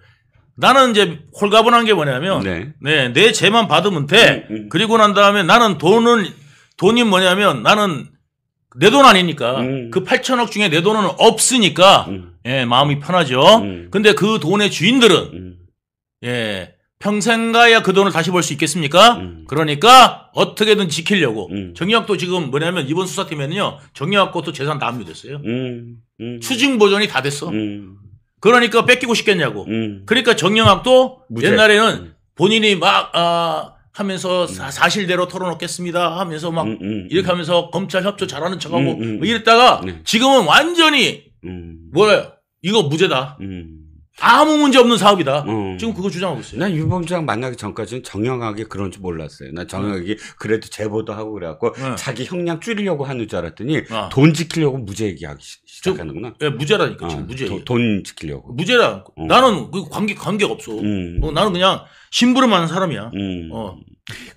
나는 이제 홀가분한 게 뭐냐면 네. 네, 내재만 받으면 돼. 음, 음. 그리고 난 다음에 나는 돈은 돈이 뭐냐면 나는 내 돈 아니니까 음. 그 8천억 중에 내 돈은 없으니까 예, 마음이 편하죠. 음. 근데 그 돈의 주인들은 음. 예, 평생 가야 그 돈을 다시 벌 수 있겠습니까? 음. 그러니까 어떻게든 지키려고 음. 정의학도 지금 뭐냐면 이번 수사팀에는요 정의학 것도 재산 다 압류됐어요. 수증 음. 보존이 음. 다 됐어. 그러니까 뺏기고 싶겠냐고. 그러니까 정영학도 무죄. 옛날에는 본인이 막 아, 하면서 사, 사실대로 털어놓겠습니다 하면서 막 이렇게 하면서 검찰 협조 잘하는 척하고 뭐 이랬다가 네. 지금은 완전히 뭐예요? 이거 무죄다. 음. 아무 문제 없는 사업이다. 음. 지금 그거 주장하고 있어요. 난 윤범주랑 만나기 전까지는 정영학이 그런 줄 몰랐어요. 난 정영학이 음. 그래도 제보도 하고 그래갖고 네. 자기 형량 줄이려고 하는 줄 알았더니 아. 돈 지키려고 무죄 얘기하기 시작하는구나. 예, 무죄라니까 어. 지금 무죄. 도, 돈 지키려고. 무죄라. 어. 나는 그 관계 관계가 없어. 음. 어, 나는 그냥 심부름하는 사람이야. 음. 어.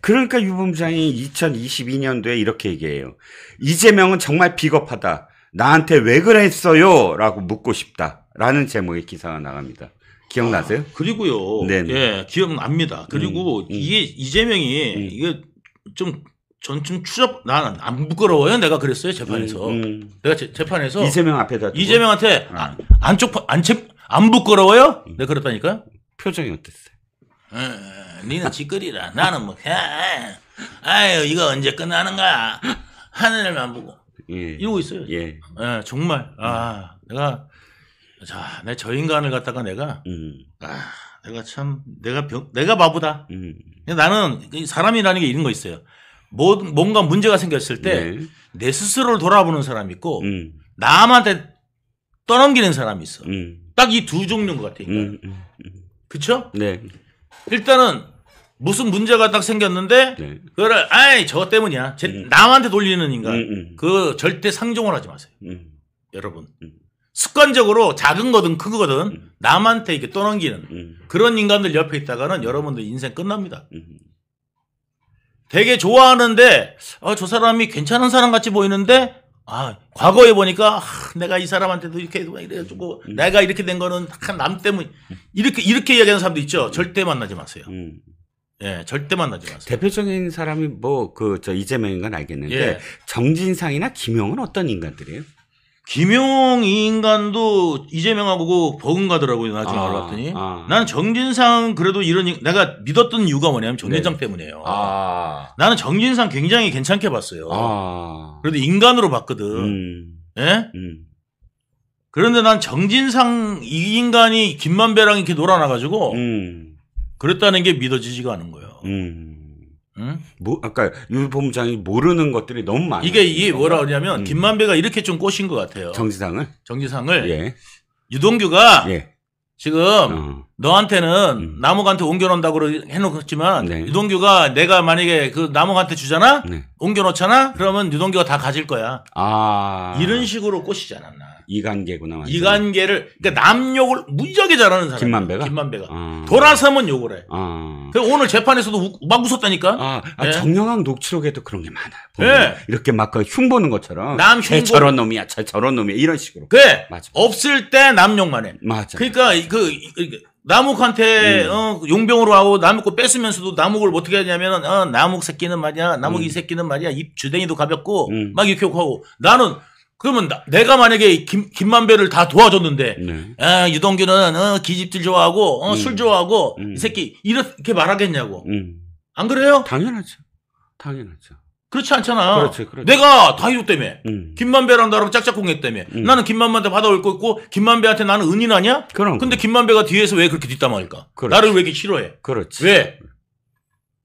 그러니까 유범장이 2022년도에 이렇게 얘기해요. 이재명은 정말 비겁하다. 나한테 왜 그랬어요? 라고 묻고 싶다. 라는 제목의 기사가 나갑니다. 기억나세요? 아, 그리고요. 네 예, 기억납니다. 그리고 음, 음. 이게 이재명이 음. 이게 좀 전쯤 추접 나는 안 부끄러워요. 내가 그랬어요 재판에서. 음, 음. 내가 제, 재판에서 이재명 앞에다 이재명한테 아. 아, 안쪽 안안 안 부끄러워요? 내가 음. 네, 그랬다니까요. 표정이 어땠어요? 음, 니는 지거이라 나는 뭐 해. 아유 이거 언제 끝나는가? 하늘만 보고 예. 이러고 있어요. 예. 예, 정말 아 음. 내가 자, 내 저 인간을 갖다가 내가 음. 아 내가 참 내가 병, 내가 바보다. 음. 나는 그 사람이라는 게 이런 거 있어요. 뭐, 뭔가 문제가 생겼을 때내 네. 스스로를 돌아보는 사람이 있고 음. 남한테 떠넘기는 사람이 있어. 음. 딱이 두 종류인 것 같아. 요 음, 음. 음. 그쵸? 네. 일단은 무슨 문제가 딱 생겼는데 네. 그거를 아이 저 때문이야. 제, 음. 남한테 돌리는 인간. 음, 음. 그 절대 상종을 하지 마세요. 음. 여러분. 음. 습관적으로 작은 거든 큰 거든 음. 남한테 이렇게 떠넘기는 그런 인간들 옆에 있다가는 여러분들 인생 끝납니다. 되게 좋아하는데 아, 저 사람이 괜찮은 사람 같이 보이는데 아, 과거에 보니까 아, 내가 이 사람한테도 이렇게 이래가지고 내가 이렇게 된 거는 남 때문 이렇게 이렇게 이야기하는 사람도 있죠. 절대 만나지 마세요. 예, 절대 만나지 마세요. 대표적인 사람이 뭐 그 저 이재명인 건 알겠는데 예. 정진상이나 김용은 어떤 인간들이에요? 김용 이 인간도 이재명하고 버금가더라고요 나중에 아, 알았더니 아. 나는 정진상 그래도 이런 내가 믿었던 이유가 뭐냐면 네. 정진상 때문이에요. 아. 나는 정진상 굉장히 괜찮게 봤어요. 아. 그래도 인간으로 봤거든. 음. 예? 음. 그런데 난 정진상 이 인간이 김만배랑 이렇게 놀아나가지고 음. 그랬다는 게 믿어지지가 않은 거예요. 음. 응? 뭐 아까 유보무장이 모르는 것들이 너무 많아. 이게 이 뭐라 그러냐면 음. 김만배가 이렇게 좀 꼬신 것 같아요. 정지상을 정지상을 예. 유동규가 예. 지금 어. 너한테는 음. 남욱한테 옮겨놓는다고 해놓겠지만 네. 유동규가 내가 만약에 그 남욱한테 주잖아 네. 옮겨놓잖아 그러면 유동규가 다 가질 거야 아 이런 식으로 꼬시지 않았나 이 관계구나 완전. 이 관계를 그러니까 남 욕을 무지하게 잘하는 사람 김만배가 김만배가 아. 돌아서면 욕을 해 아. 그래서 오늘 재판에서도 우, 막 웃었다니까 아, 아 네. 정영학 녹취록에도 그런 게 많아요 네. 이렇게 막흉 그 보는 것처럼 남흉 쟤 저런 놈이야 쟤 저런 놈이야 이런 식으로 그래 맞아. 없을 때남 욕만 해 맞아 그러니까 그, 그 남욱한테 예. 어, 용병으로 하고 남욱 거 뺏으면서도 남욱을 어떻게 하냐면 어, 남욱 새끼는 말이야 남욱 이 음. 새끼는 말이야 입 주댕이도 가볍고 음. 막 이렇게 하고 나는 그러면 나, 내가 만약에 김, 김만배를 다 도와줬는데 네. 아, 유동규는 어, 기집질 좋아하고 어, 음. 술 좋아하고 음. 이 새끼 이렇게 말하겠냐고 음. 안 그래요? 당연하죠. 당연하죠. 그렇지 않잖아. 그렇지, 그렇지. 내가 다이도 때문에 음. 김만배랑 나랑 짝짝꿍했 때문에 음. 나는 김만배한테 받아올 거 있고 김만배한테 나는 은인하냐? 그럼. 근데 김만배가 뒤에서 왜 그렇게 뒷담화일까? 그렇지. 나를 왜 이렇게 싫어해? 그렇지. 왜?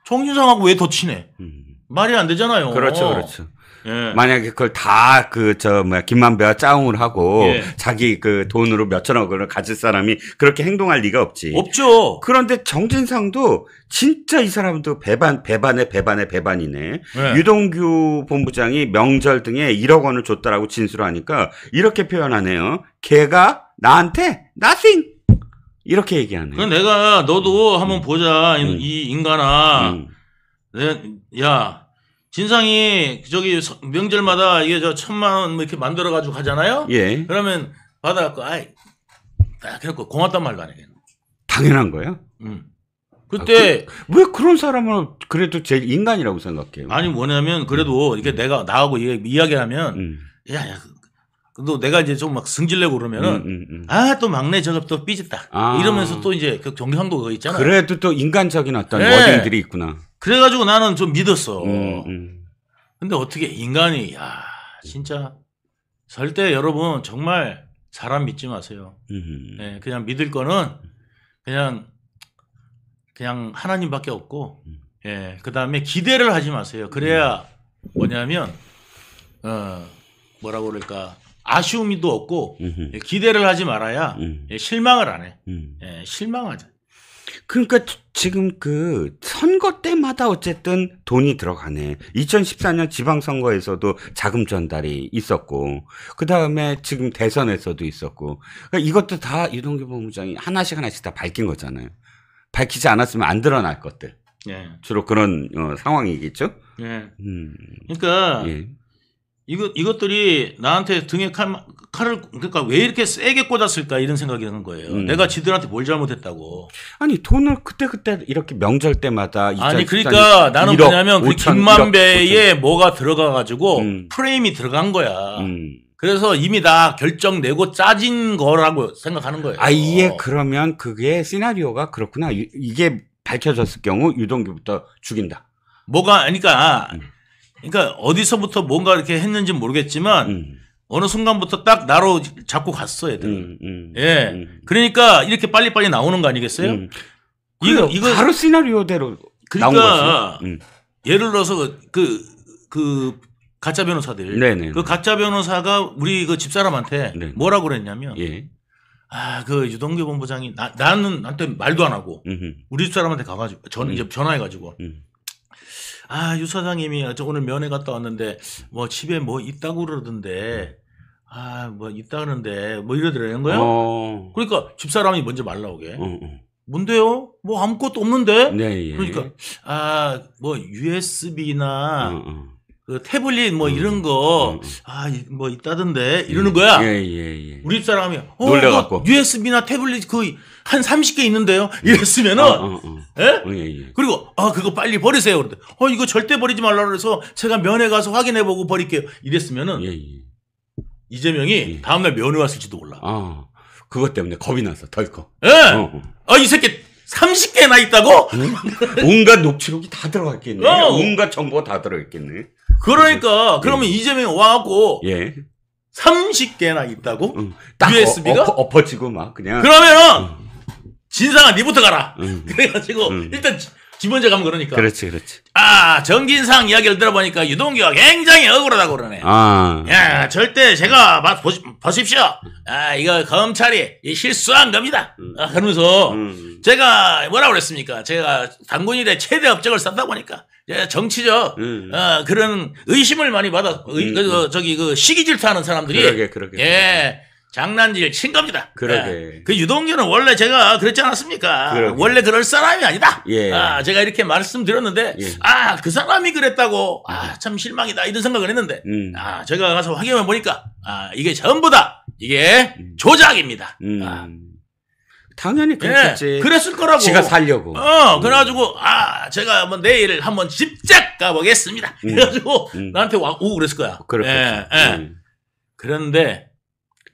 정유상하고 왜 더 친해? 음. 말이 안 되잖아요. 그렇죠, 그렇죠. 예. 만약에 그걸 다 그 저 뭐야 김만배와 짜웅을 하고 예. 자기 그 돈으로 몇천억을 가질 사람이 그렇게 행동할 리가 없지. 없죠. 그런데 정진상도 진짜 이 사람도 배반 배반의 배반의 배반이네. 예. 유동규 본부장이 명절 등에 1억 원을 줬다라고 진술하니까 이렇게 표현하네요. 걔가 나한테 nothing 이렇게 얘기하네. 그 그러니까 내가 너도 한번 음. 보자 음. 이 인간아. 음. 야 진상이 저기 명절마다 이게 저 천만 원 뭐 이렇게 만들어 가지고 가잖아요. 예. 그러면 받아갖고 아이 아, 그래갖고 고맙단 말도 안 해. 걔 당연한 거예요. 음. 아, 그때 그, 왜 그런 사람을 그래도 제 인간이라고 생각해요? 아니 뭐냐면 그래도 음. 이게 내가 나하고 이야기하면 음. 야야 그, 너 내가 이제 좀 막 승질내고 그러면은 음, 음, 음. 아또 막내 저거또 삐졌다 아. 이러면서 또 이제 그 경상도가 있잖아. 그래도 또 인간적인 어떤 예. 워딩들이 있구나. 그래가지고 나는 좀 믿었어. 음, 음, 근데 어떻게 인간이 야 진짜 절대 여러분 정말 사람 믿지 마세요. 음. 네, 그냥 믿을 거는 그냥 그냥 하나님밖에 없고 음. 예 그다음에 기대를 하지 마세요. 그래야 뭐냐면 어 뭐라고 그럴까 아쉬움이도 없고 예, 기대를 하지 말아야 예, 실망을 안 해. 예, 실망하자. 그러니까 지금 그 선거 때마다 어쨌든 돈이 들어가네. 2014년 지방선거에서도 자금 전달이 있었고, 그 다음에 지금 대선에서도 있었고, 그러니까 이것도 다 유동규 본부장이 하나씩 하나씩 다 밝힌 거잖아요. 밝히지 않았으면 안 드러날 것들. 예. 주로 그런 어, 상황이겠죠. 예. 음. 그러니까 예. 이것 이것들이 나한테 등에 칼 칼을 그러니까 왜 이렇게 세게 꽂았을까 이런 생각이 드는 거예요. 음. 내가 지들한테 뭘 잘못했다고. 아니 돈을 그때 그때 이렇게 명절 때마다 아니 그러니까 나는 1억, 뭐냐면 5천, 그 김만배에 1억, 뭐가 들어가 가지고 음. 프레임이 들어간 거야. 음. 그래서 이미 다 결정 내고 짜진 거라고 생각하는 거예요. 아예 그러면 그게 시나리오가 그렇구나. 유, 이게 밝혀졌을 경우 유동규부터 죽인다. 뭐가 그러니까 음. 그러니까 어디서부터 뭔가 이렇게 했는지 모르겠지만. 음. 어느 순간부터 딱 나로 잡고 갔어 얘들. 음, 음, 예. 음. 그러니까 이렇게 빨리빨리 나오는 거 아니겠어요? 음. 이거 이거 바로 시나리오대로 그러니까 음. 예를 들어서 그그 그, 그 가짜 변호사들. 네네. 네, 그 네. 가짜 변호사가 우리 그 집사람한테 네네. 뭐라고 그랬냐면 예. 아그 유동규 본부장이 나, 나는 나한테 말도 안 하고 음흠. 우리 집사람한테 가가지고 전 이제 음. 전화해가지고 음. 아, 유 사장님이 저 오늘 면회 갔다 왔는데 뭐 집에 뭐 있다고 그러던데 아, 뭐 있다 그러는데 뭐 이러더라는 거야. 어. 그러니까 집사람이 먼저 말 나오게. 어, 어. 뭔데요? 뭐 아무것도 없는데? 네, 예. 그러니까 아, 뭐 USB나 어, 어. 그 태블릿 뭐 음. 이런 거, 음. 아, 이- 뭐 있다던데, 예, 이러는 거야. 예, 예, 예. 우리 집 사람이, 어, 놀래갖고. 이거 뭐 USB나 태블릿 그한 30개 있는데요? 이랬으면은, 예. 어, 어, 어. 예? 어, 예, 예. 그리고, 아, 그거 빨리 버리세요. 그런데, 어, 이거 절대 버리지 말라 그래서 제가 면회 가서 확인해보고 버릴게요. 이랬으면은, 예, 예. 이재명이 예. 다음날 면회 왔을지도 몰라. 아, 그것 때문에 겁이 나서 덜컥. 예! 어, 어. 아, 이 새끼 30개나 있다고? 온갖 녹취록이 다 들어갔겠네. 어. 온갖 정보가 다 들어있겠네. 그러니까 그렇죠. 그러면 예. 이재명이 와갖고 예. 30개나 있다고? 응. 딱 USB가? 엎, 엎어지고 막 그냥. 그러면은 진상아 니부터 가라. 응. 그래가지고 응. 일단 기본적 하면 그러니까. 그렇지, 그렇지. 아, 정진상 이야기를 들어보니까 유동규가 굉장히 억울하다고 그러네. 아. 야, 절대 제가 봐, 보시, 보십시오. 아, 이거 검찰이 실수한 겁니다. 음. 아, 그러면서 음. 제가 뭐라 그랬습니까? 제가 당군일에 최대 업적을 쌓다 보니까 예, 정치적 음, 음. 어, 그런 의심을 많이 받아 음. 의, 그, 음. 저기 그 시기 질투하는 사람들이 그러게, 그러게. 예. 장난질 친 겁니다. 그러게. 예. 그 유동규는 원래 제가 그랬지 않았습니까? 그러게. 원래 그럴 사람이 아니다. 예. 아, 제가 이렇게 말씀드렸는데 예. 아, 그 사람이 그랬다고 아, 참 실망이다. 이런 생각을 했는데 음. 아, 제가 가서 확인해 보니까 아, 이게 전부 다 이게 음. 조작입니다. 음. 아. 당연히 예, 그랬겠지. 그랬을 거라고. 제가 살려고. 어, 음. 그래가지고, 아, 제가 한번 내일 한번 집작 가보겠습니다. 음. 그래가지고, 음. 나한테 와, 오, 그랬을 거야. 그렇겠 예, 예. 그런데,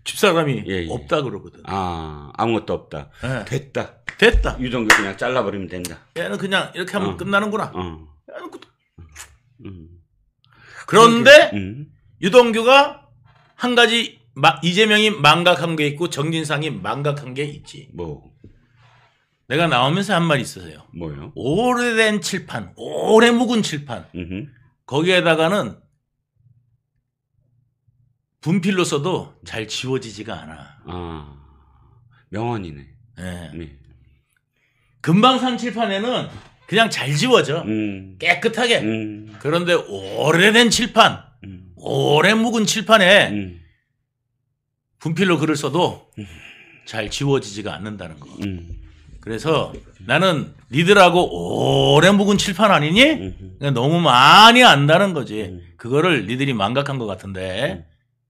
집사람이 예, 예. 없다 그러거든. 아, 아무것도 없다. 예. 됐다. 됐다. 유동규 그냥 잘라버리면 된다. 얘는 그냥 이렇게 하면 어. 끝나는구나. 어. 얘는 그- 음. 그런데 음. 유동규가 한 가지 마- 이재명이 망각한 게 있고 정진상이 망각한 게 있지. 뭐, 내가 나오면서 한 말이 있어서요. 뭐요? 오래된 칠판, 오래 묵은 칠판. 음흠. 거기에다가는 분필로 써도 잘 지워지지가 않아. 아 명언이네. 예. 네. 금방 산칠판에는 그냥 잘 지워져. 음. 깨끗하게. 음. 그런데 오래된 칠판, 음. 오래 묵은 칠판에 음. 분필로 글을 써도 음. 잘 지워지지가 않는다는 거. 음. 그래서 나는 니들하고 오래 묵은 칠판 아니니? 너무 많이 안다는 거지. 그거를 니들이 망각한 것 같은데.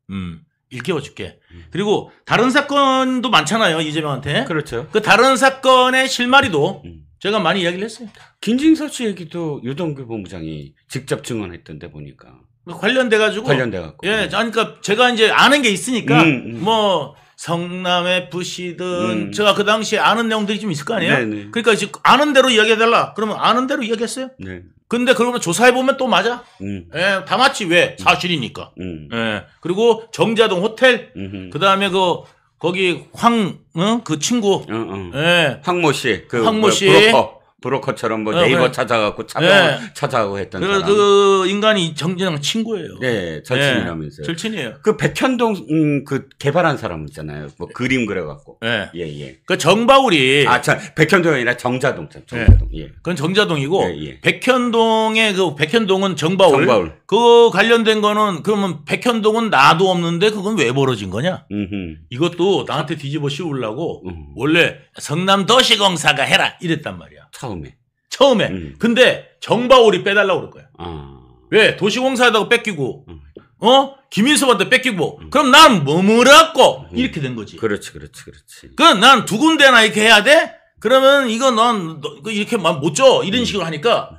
음. 일깨워 줄게. 음. 그리고 다른 사건도 많잖아요. 이재명한테. 그렇죠. 그 다른 사건의 실마리도 음. 제가 많이 이야기를 했어요. 김진서 씨 얘기도 유동규 본부장이 직접 증언했던데 보니까. 그 관련돼 가지고 관련돼 갖고. 예, 그러니까 제가 이제 아는 게 있으니까 음, 음. 뭐 성남의 부시든 제가 그 당시에 아는 내용들이 좀 있을 거 아니에요. 네네. 네. 그러니까 이제 아는 대로 이야기해 달라. 그러면 아는 대로 이야기했어요. 네. 근데 그러면 조사해 보면 또 맞아. 음. 예, 다 맞지 왜 음. 사실이니까. 음. 예. 그리고 정자동 호텔. 그다음에 그 거기 황 그 친구. 응, 어, 응. 어. 예. 황모 씨. 그 황모 뭐야, 씨. 브로커. 브로커처럼 뭐 네, 네이버 네. 찾아갖고 찾아 네. 찾아가고 했던 그, 그 인간이 정진영 친구예요. 네, 절친이라면서요. 네, 절친이에요. 그 백현동 음, 그 개발한 사람 있잖아요. 뭐 네. 그림 그려갖고. 네. 예, 예. 그 정바울이 아, 참 백현동이 아니라 정자동, 정자동. 예. 그건 정자동이고 예, 예. 백현동의 그 백현동은 정바울. 정바울. 그 관련된 거는 그러면 백현동은 나도 없는데 그건 왜 벌어진 거냐? 음흠. 이것도 나한테 뒤집어 씌우려고 음 원래 성남 도시공사가 해라 이랬단 말이야. 처음에. 처음에. 음. 근데 정바울이 빼달라 고 그럴 거야. 아. 왜 도시공사에다가 뺏기고 음. 어 김인섭한테 뺏기고 음. 그럼 난 머무라고 음. 이렇게 된 거지. 그렇지, 그렇지, 그렇지. 그난 두 군데나 이렇게 해야 돼? 그러면 이거 넌 너, 이거 이렇게 못줘 이런 음. 식으로 하니까 음.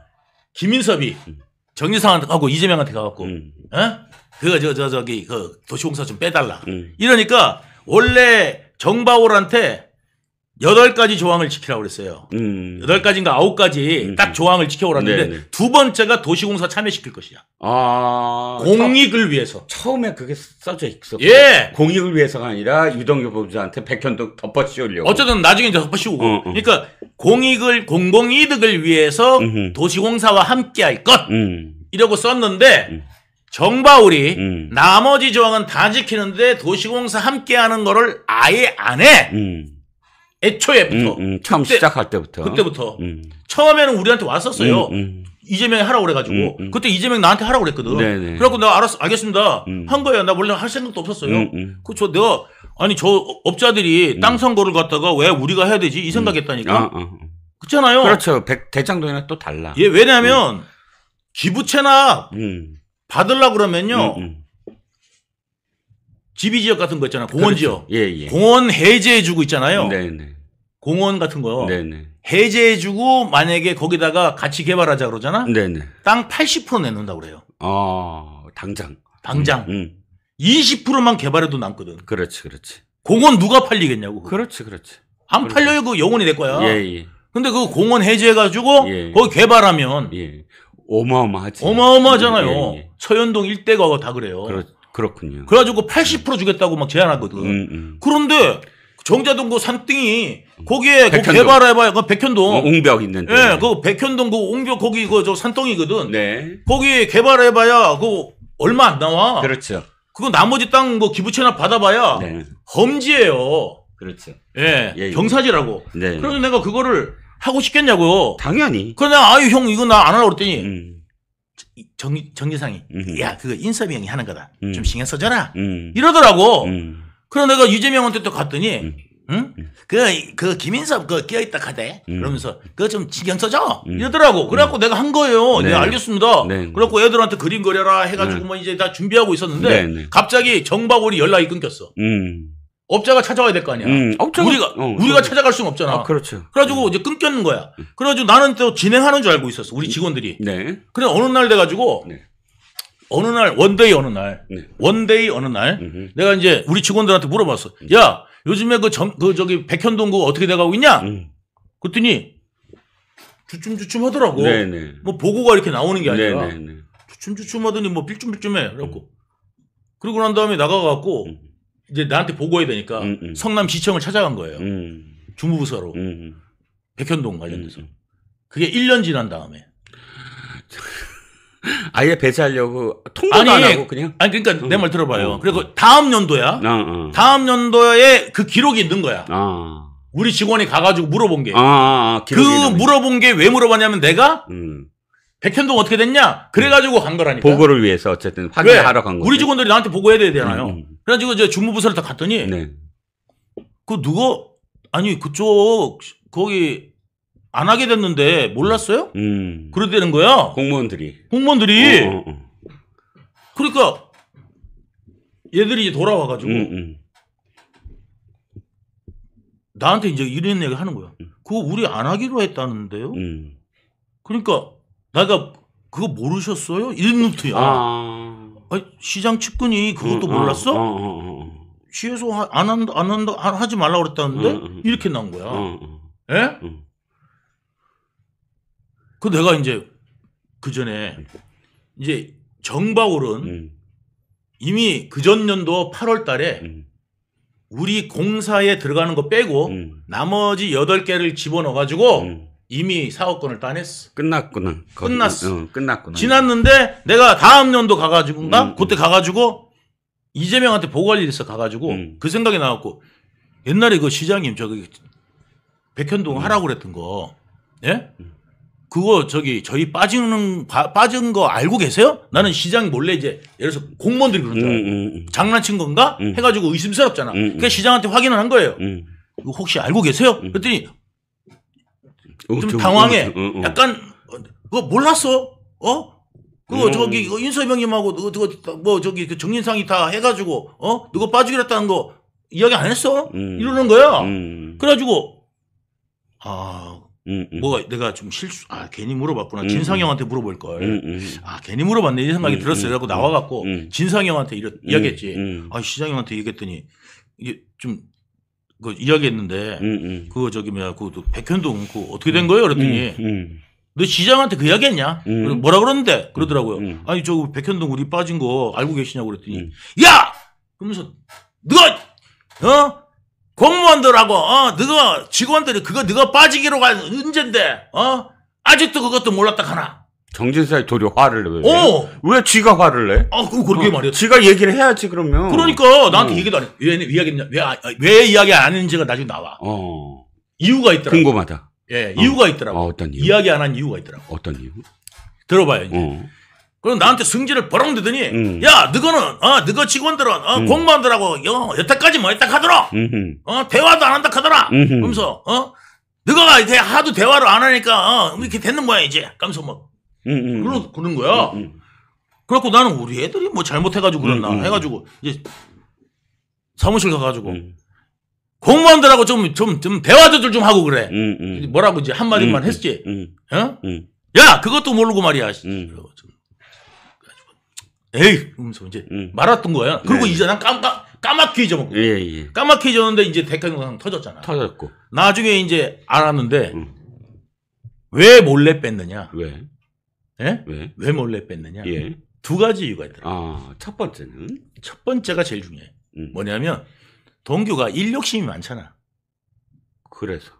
김인섭이 정유상한테 가고 이재명한테 가갖고 어? 그거 저 저 저기 그 도시공사 좀 빼달라. 이러니까 원래 정바울한테 여덟 가지 조항을 지키라고 그랬어요. 음. 여덟 가지인가 아홉 가지 음. 딱 조항을 지켜오라는데 네, 네. 두 번째가 도시공사 참여시킬 것이야. 아. 공익을 위해서. 처음에 그게 써져 있었고. 예. 공익을 위해서가 아니라 유동규 법조한테 백현도 덮어씌우려고. 어쨌든 나중에 이제 덮어씌우고. 어, 어. 그러니까 공익을, 공공이득을 위해서 음흠. 도시공사와 함께 할 것. 음. 이러고 썼는데 음. 정바울이 음. 나머지 조항은 다 지키는데 도시공사 함께 하는 거를 아예 안 해. 음. 애초에부터. 음, 음, 처음 그때, 시작할 때부터. 그때부터. 음. 처음에는 우리한테 왔었어요. 음, 음. 이재명이 하라고 그래가지고. 음, 그때 이재명 나한테 하라고 그랬거든. 네네. 네. 그래갖고 내가 알았어, 알겠습니다. 한거예요나 원래 할 생각도 없었어요. 그저 내가, 아니, 저 업자들이 땅 선거를 갖다가 왜 우리가 해야 되지? 이 생각했다니까. 아, 아, 아. 그렇잖아요. 그렇죠. 대장동이랑 또 달라. 예, 왜냐면, 하하 기부채납 받으려고 그러면요. 지비 지역 같은 거 있잖아. 요 공원 그렇죠. 지역. 예, 예. 공원 해제해 주고 있잖아요. 네, 네. 공원 같은 거. 네, 네. 해제해 주고 만약에 거기다가 같이 개발하자 그러잖아. 네, 네. 땅 80% 내놓는다 그래요. 아, 당장. 당장. 음, 음. 20%만 개발해도 남거든. 그렇지, 그렇지. 공원 누가 팔리겠냐고. 그렇지, 그렇지. 안 그렇지. 팔려요. 그영원이내 거야. 예, 예. 근데 그 공원 해제해가지고 예. 거기 개발하면 예. 어마어마하지. 어마어마하잖아요. 예, 예. 예. 서현동 일대가 다 그래요. 그렇... 그렇군요. 그래가지고 80% 주겠다고 막 제안하거든. 음, 음. 그런데 정자동구 그 산등이 거기에 그 개발해봐야 그 백현동. 어, 옹벽 있는. 예, 그 백현동 그 옹벽 거기 그 저 산동이거든. 네. 거기 개발해봐야 그 얼마 안 나와. 그렇죠. 그거 나머지 땅 뭐기부채납 그 받아봐야 네. 험지예요. 그렇죠. 예, 예, 예, 경사지라고. 네. 그래서 내가 그거를 하고 싶겠냐고요. 당연히. 그래 내 아유 형 이거 나 안 하려고 그랬더니 음. 정, 정유상이 음. 야 그거 인섭이 형이 하는 거다 음. 좀 신경 써줘라 음. 이러더라고 음. 그럼 내가 유재명한테 또 갔더니 음. 응? 그, 그, 김인섭, 그, 끼어있다 카대. 음. 그러면서, 그거 좀 신경 써줘! 이러더라고. 그래갖고 내가 한 거예요. 네, 네 알겠습니다. 네, 그래갖고 애들한테 그림 그려라 해가지고 네. 뭐 이제 다 준비하고 있었는데, 네, 네. 갑자기 정박월이 연락이 끊겼어. 업자가 찾아와야 될 거 아니야. 음, 업자가- 우리가 어, 우리가 그 찾아갈 수는 없잖아. 아, 그렇죠. 그래가지고 음. 이제 끊겼는 거야. 음. 그래가지고 나는 또 진행하는 줄 알고 있었어. 우리 직원들이. 네. 그래 어느 날 돼가지고 네. 어느 날 원데이 어느 날 네. 원데이 어느 날 음흠. 내가 이제 우리 직원들한테 물어봤어. 음. 야 요즘에 그점그 그 저기 백현동 그 어떻게 돼가고 있냐? 음. 그랬더니 주춤주춤 하더라고. 네, 네. 뭐 보고가 이렇게 나오는 게 네, 아니라 네, 네. 주춤주춤 하더니 뭐 삘쫌삘쫌해. 그래갖고 그러고 난 다음에 나가갖고 음. 이제 나한테 보고해야 되니까 음음. 성남시청을 찾아간 거예요. 음. 주무부서로 음, 음. 백현동 관련돼서 음. 음. 그게 1년 지난 다음에 (laughs) 아예 배제하려고 통보도 아니, 안 하고 그냥 아니 그러니까 내 말 들어봐요. 어, 어. 그리고 어. 다음 연도야. 어, 어, 다음 연도에 그 기록이 있는 거야. 아. 우리 직원이 가가지고 물어본 게. 아, 아, 그 물어본 게 왜 물어봤냐면 내가 음. 백현동 어떻게 됐냐? 그래가지고 간 거라니까. 보고를 위해서 어쨌든 확인하러 간 거예요. 우리 직원들이 나한테 보고해야 되잖아요. 그래가지고 이제 주무부서를 딱 갔더니 네. 그 누가 아니 그쪽 거기 안 하게 됐는데 몰랐어요? 음. 그러다는 거야. 공무원들이. 공무원들이. 어, 어, 어. 그러니까 얘들이 이제 돌아와가지고 음, 음. 나한테 이제 이런 얘기 하는 거야. 음. 그거 우리 안 하기로 했다는데요. 음. 그러니까 내가 그거 모르셨어요? 이런 루트야. 아... 아니, 어, 시장 측근이 그것도 어, 몰랐어? 어, 어, 어. 시에서 하, 안 한다, 안 한다, 하, 지 말라 고 그랬다는데 어, 어. 이렇게 난 거야. 어, 어. 예? 그 내가 이제 그 전에 이제 정바울은 음. 이미 그 전년도 8월 달에 음. 우리 공사에 들어가는 거 빼고 음. 나머지 8개를 집어넣어 가지고 음. 이미 사업권을 따냈어. 끝났구나. 끝났어. 어, 끝났구나. 지났는데 내가 다음 년도 가가지고인가? 음, 음, 그때 가가지고 이재명한테 보고할 일 있어 가가지고 음. 그 생각이 나왔고 옛날에 그 시장님 저기 백현동 음. 하라고 그랬던 거 예? 음. 그거 저기 저희 빠지는 바, 빠진 거 알고 계세요? 나는 시장 몰래 이제 예를 들어서 공무원들이 그런 줄 알고 장난친 건가? 음. 해가지고 의심스럽잖아. 그러니까 시장한테 확인을 한 거예요. 혹시 알고 계세요? 그랬더니 어, 좀 당황해. 어, 어, 어. 약간 어, 그거 몰랐어? 어? 그거 음. 저기 인서병님하고 그거, 뭐 저기 그 정인상이 다 해가지고 어? 누가 빠지기로 했다는 거 이야기 안 했어? 음. 이러는 거야. 음. 그래가지고 아 음, 음. 뭐가 내가 좀 실수 아 괜히 물어봤구나 음, 진상형한테 물어볼 걸. 아 괜히 물어봤네 이 생각이 들었어요. 라래고 나와갖고 진상형한테 이랬, 이야기했지. 아 시장형한테 얘기했더니 이게 좀그 이야기했는데 음, 음. 그 저기 뭐야 그 백현동 그 어떻게 된 거예요? 그랬더니 음, 음. 너 시장한테 그 이야기했냐? 음. 뭐라 그러는데 그러더라고요. 아니 저 백현동 우리 빠진 거 알고 계시냐고 그랬더니 야 그러면서 너가 어 공무원들하고 어 너가 직원들이 그거 너가 빠지기로 가 언젠데 어 아직도 그것도 몰랐다 하나 정진사의 도리 화를 내. 왜? 어! 왜쥐가 화를 내? 아, 그럼 그렇게 어, 말이야. 쥐가 얘기를 해야지 그러면. 그러니까 나한테 어. 얘기도 안 해. 왜, 왜 이야기했냐? 왜, 아, 왜 이야기 안 했는지가 나중에 나와. 어. 이유가 있더라고. 궁금하다. 예, 이유가 어. 있더라고. 아, 어, 떤 이유? 이야기 안 한 이유가 있더라고. 어떤 이유? 들어봐요. 이제. 어. 그럼 나한테 승질을 버럭 드더니 음. 야 너거는 어 너거 직원들은 어 음. 공부하느라고 여, 어, 여태까지 뭐 했다 카더라어 대화도 안 한다 카더라 그러면서 어 너가 하도 대화를 안 하니까 어 이렇게 됐는 거야 이제 그소면뭐 음, 음 그러, 음. 그런 거야. 음, 그래갖고 나는 우리 애들이 뭐 잘못해가지고 그랬나 해가지고 이제 사무실 가가지고 공무원들하고 좀, 좀, 좀 대화들 좀 하고 그래. 뭐라고 이제 한마디만 했지. 어? 야, 그것도 모르고 말이야. 에이, 그러면서 이제 말았던 거야. 그리고 네. 이제 난 깜깜, 까맣게 잊어먹고. 예, 예. 까맣게 잊었는데 이제 대가영상 터졌잖아. 터졌고. 나중에 이제 알았는데 음. 왜 몰래 뺐느냐. 왜? 예? 왜? 왜 몰래 뺐느냐? 예. 두 가지 이유가 있더라고요. 아, 첫 번째는 첫 번째가 제일 중요해. 음. 뭐냐면 동규가 일 욕심이 많잖아. 그래서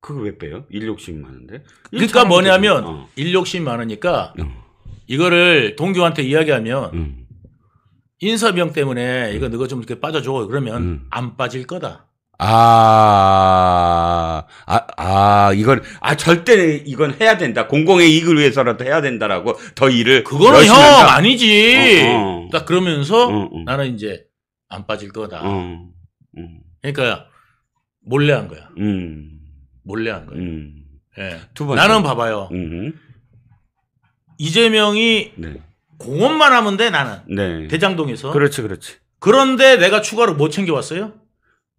그거 왜 빼요? 일 욕심이 많은데. 그러니까 뭐냐면 어. 일 욕심이 많으니까 어. 이거를 동규한테 이야기하면 음. 인사병 때문에 이거 음. 너가 좀 이렇게 빠져줘 그러면 음. 안 빠질 거다. 아, 아, 아, 이걸 아, 절대 이건 해야 된다. 공공의 이익을 위해서라도 해야 된다라고 더 일을. 그거는 형, 한다. 아니지. 어, 어. 딱 그러면서 어, 나는 이제 안 빠질 거다. 그러니까 몰래 한 거야. 음. 몰래 한 거야. 음. 네. 예. 두번 나는 봐봐요. 음흠. 음. 이재명이 네. 공원만 하면 돼, 나는. 네. 대장동에서. 그렇지, 그렇지. 그런데 내가 추가로 뭐 챙겨왔어요?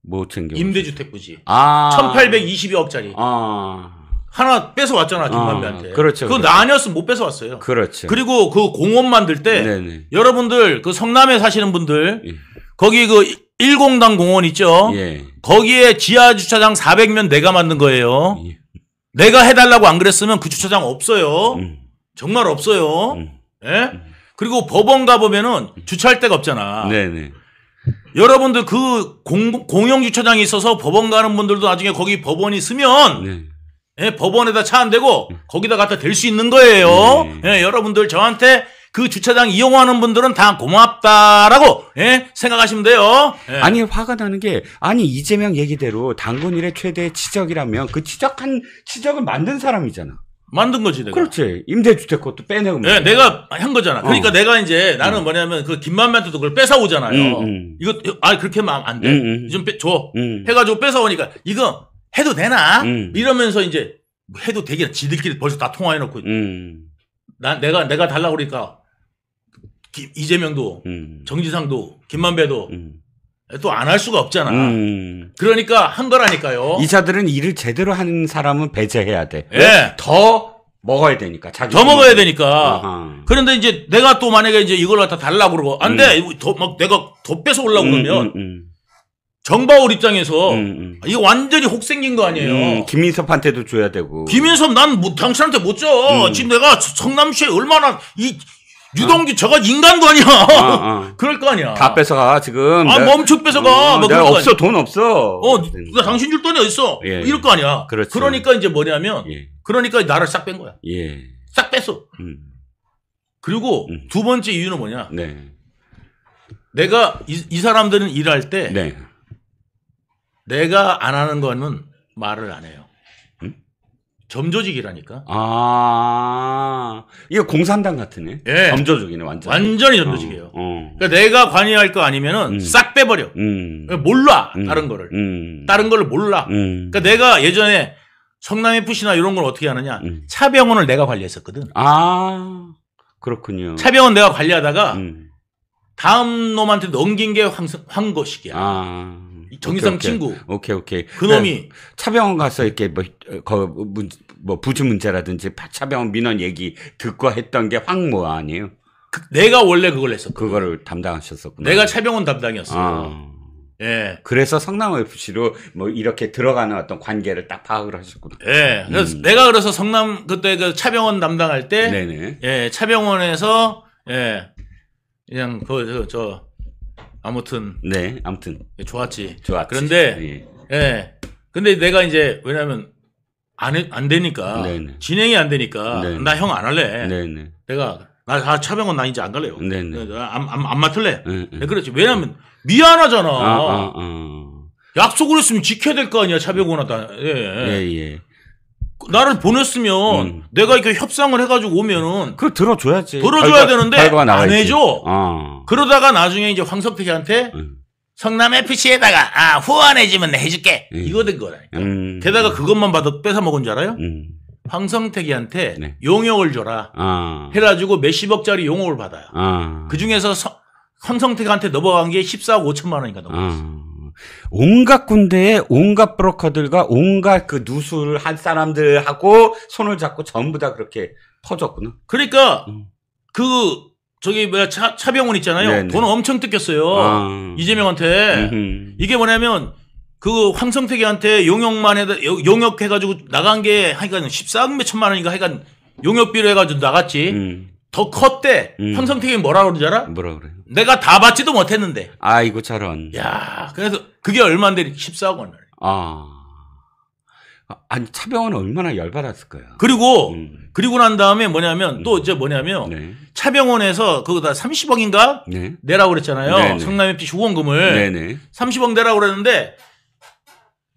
뭐 챙겨? 임대주택 부지. 아. 1822억짜리. 아. 하나 뺏어왔잖아, 아, 김만배한테. 아, 그렇죠. 그건 그렇죠. 나 아니었으면 못 뺏어왔어요. 그렇죠. 그리고 그 공원 만들 때 네네. 네. 여러분들 그 성남에 사시는 분들 예. 거기 그 일공당 공원 있죠? 예. 거기에 지하 주차장 400면 내가 만든 거예요. 예. 내가 해달라고 안 그랬으면 그 주차장 없어요. 음. 정말 없어요. 음. 예? 음. 그리고 법원 가보면은 음. 주차할 데가 없잖아. 네네. 네. 여러분들 그 공, 공영 주차장이 있어서 법원 가는 분들도 나중에 거기 법원이 있으면 네. 예, 법원에다 차 안 대고 네. 거기다 갖다 댈 수 있는 거예요. 네. 예, 여러분들 저한테 그 주차장 이용하는 분들은 다 고맙다라고 예? 생각하시면 돼요. 예. 아니 화가 나는 게 아니 이재명 얘기대로 당군일의 최대 치적이라면 그 치적한 치적을 만든 사람이잖아. 만든 거지 내가. 그렇지. 임대주택 것도 빼내고. 네, 내가 한 거잖아. 그러니까 어. 내가 이제 나는 음. 뭐냐면 그 김만만한테도 그걸 뺏어 오잖아요. 음, 음. 이거 아 그렇게 하안 돼. 음, 음. 좀 빼, 줘. 음. 해가지고 뺏어 오니까 이거 해도 되나? 이러면서 이제 해도 되긴 지들끼리 벌써 다 통화해놓고. 난 내가 내가 달라 그러니까 김, 이재명도 정지상도 김만배도. 또안할 수가 없잖아. 음. 그러니까 한 거라니까요. 이사들은 일을 제대로 하는 사람은 배제해야 돼. 예. 더 먹어야 되니까. 자기 더 먹어야 되니까. 어허. 그런데 이제 내가 또 만약에 이제 이걸 갖다 달라고 그러고 안 돼. 음. 막 내가 더 뺏어 올라고 음, 그러면 음, 음, 정바울 입장에서 음, 음. 이거 완전히 혹 생긴 거 아니에요. 음, 김인섭한테도 줘야 되고. 김인섭 난 뭐, 당신한테 못 줘. 음. 지금 내가 성남시에 얼마나 이 유동규 저거 인간도 아니야. 어, 어. (laughs) 그럴 거 아니야. 다 뺏어가 지금. 아 내가, 멈춰 뺏어가. 어, 내가 없어 돈 없어. 어, 누가 당신 줄 돈이 어딨어. 예, 예. 이럴 거 아니야. 그렇죠. 그러니까 이제 뭐냐면 예. 그러니까 나를 싹 뺀 거야. 예. 싹뺏어 음. 그리고 음. 두 번째 이유는 뭐냐. 네. 내가 이, 이 사람들은 일할 때 네. 내가 안 하는 거는 말을 안 해요. 점조직이라니까. 아, 이거 공산당 같으네. 예. 점조직이네, 완전. 완전히 어, 점조직이에요. 어, 어. 그러니까 내가 관여할 거 아니면은 음. 싹 빼버려. 음. 그러니까 몰라, 음. 다른 거를. 음. 다른 걸 몰라. 음. 그러니까 내가 예전에 성남 FC나 이런 걸 어떻게 하느냐. 음. 차병원을 내가 관리했었거든. 아, 그렇군요. 차병원 내가 관리하다가 다음 놈한테 넘긴 게 황, 황거식이야. 아. 정의성 오케이, 친구. 오케이 오케이. 그놈이 네. 차병원 가서 이렇게 뭐, 거, 뭐 부지 문제라든지 차병원 민원 얘기 듣고 했던 게 황모 아니에요? 그, 내가 원래 그걸 했었 그거를 담당하셨었구나. 내가 차병원 담당이었어요. 아. 예. 그래서 성남 FC로 뭐 이렇게 들어가는 어떤 관계를 딱 파악을 하셨구나. 예. 그래서 음. 내가 그래서 성남 그때 그 차병원 담당할 때 네네. 예, 차병원에서 예. 그냥 그저 아무튼 네, 아무튼 예, 좋았지. 좋았지. 그런데 예. 예. 근데 내가 이제 왜냐면 안, 해- 안 되니까 네네. 네. 진행이 안 되니까 네, 네. 나형 안 할래. 네, 네. 내가 나다 차병원 나 이제 안 갈래요. 네 안안 안, 맡을래. 네, 그렇지. 왜냐면 미안하잖아. 아, 아, 아. 약속을 했으면 지켜야 될 거 아니야 차병원한테. 예, 예. 예, 예. 나를 보냈으면 음. 내가 이렇게 협상을 해가지고 오면은 그걸 들어줘야지. 들어줘야 결과, 되는데 결과안나지 해줘. 어. 그러다가 나중에 이제 황석택한테 음. 성남 FC에다가 아 후원해주면 해줄게. 음. 이거 된 거라니까. 음. 게다가 그것만 받아 뺏어 먹은 줄 알아요? 음. 황성택이한테 네. 용역을 줘라 아. 해가지고 몇십억짜리 용역을 받아요. 아. 그 중에서 황성택한테 넘어간 게 14억 5천만 원인가 넘어갔어. 요 아. 온갖 군대에 온갖 브로커들과 온갖 그누수를한 사람들하고 손을 잡고 전부 다 그렇게 퍼졌구나. 그러니까 음. 그 저기 뭐야 차, 차병원 있잖아요. 네네. 돈 엄청 뜯겼어요. 아. 이재명한테 음흠. 이게 뭐냐면 그 황성택이한테 용역만 해 용역해가지고 나간 게 하여간 13몇 천만 원인가 하여간 용역비로 해가지고 나갔지. 음. 더 컸대. 음. 현성택이 뭐라 그러지 알아? 뭐라 그래 내가 다 받지도 못했는데. 아이고 저런. 야, 그래서 그게 얼마인데 14억 원을. 아. 아니 차병원 얼마나 열받았을 거야. 그리고 음. 그리고 난 다음에 뭐냐면 또 음. 이제 뭐냐면 네. 차병원에서 그거 다 30억인가 네. 내라고 그랬잖아요. 네네. 성남 FC 후원금을 네네. 30억 내라고 그랬는데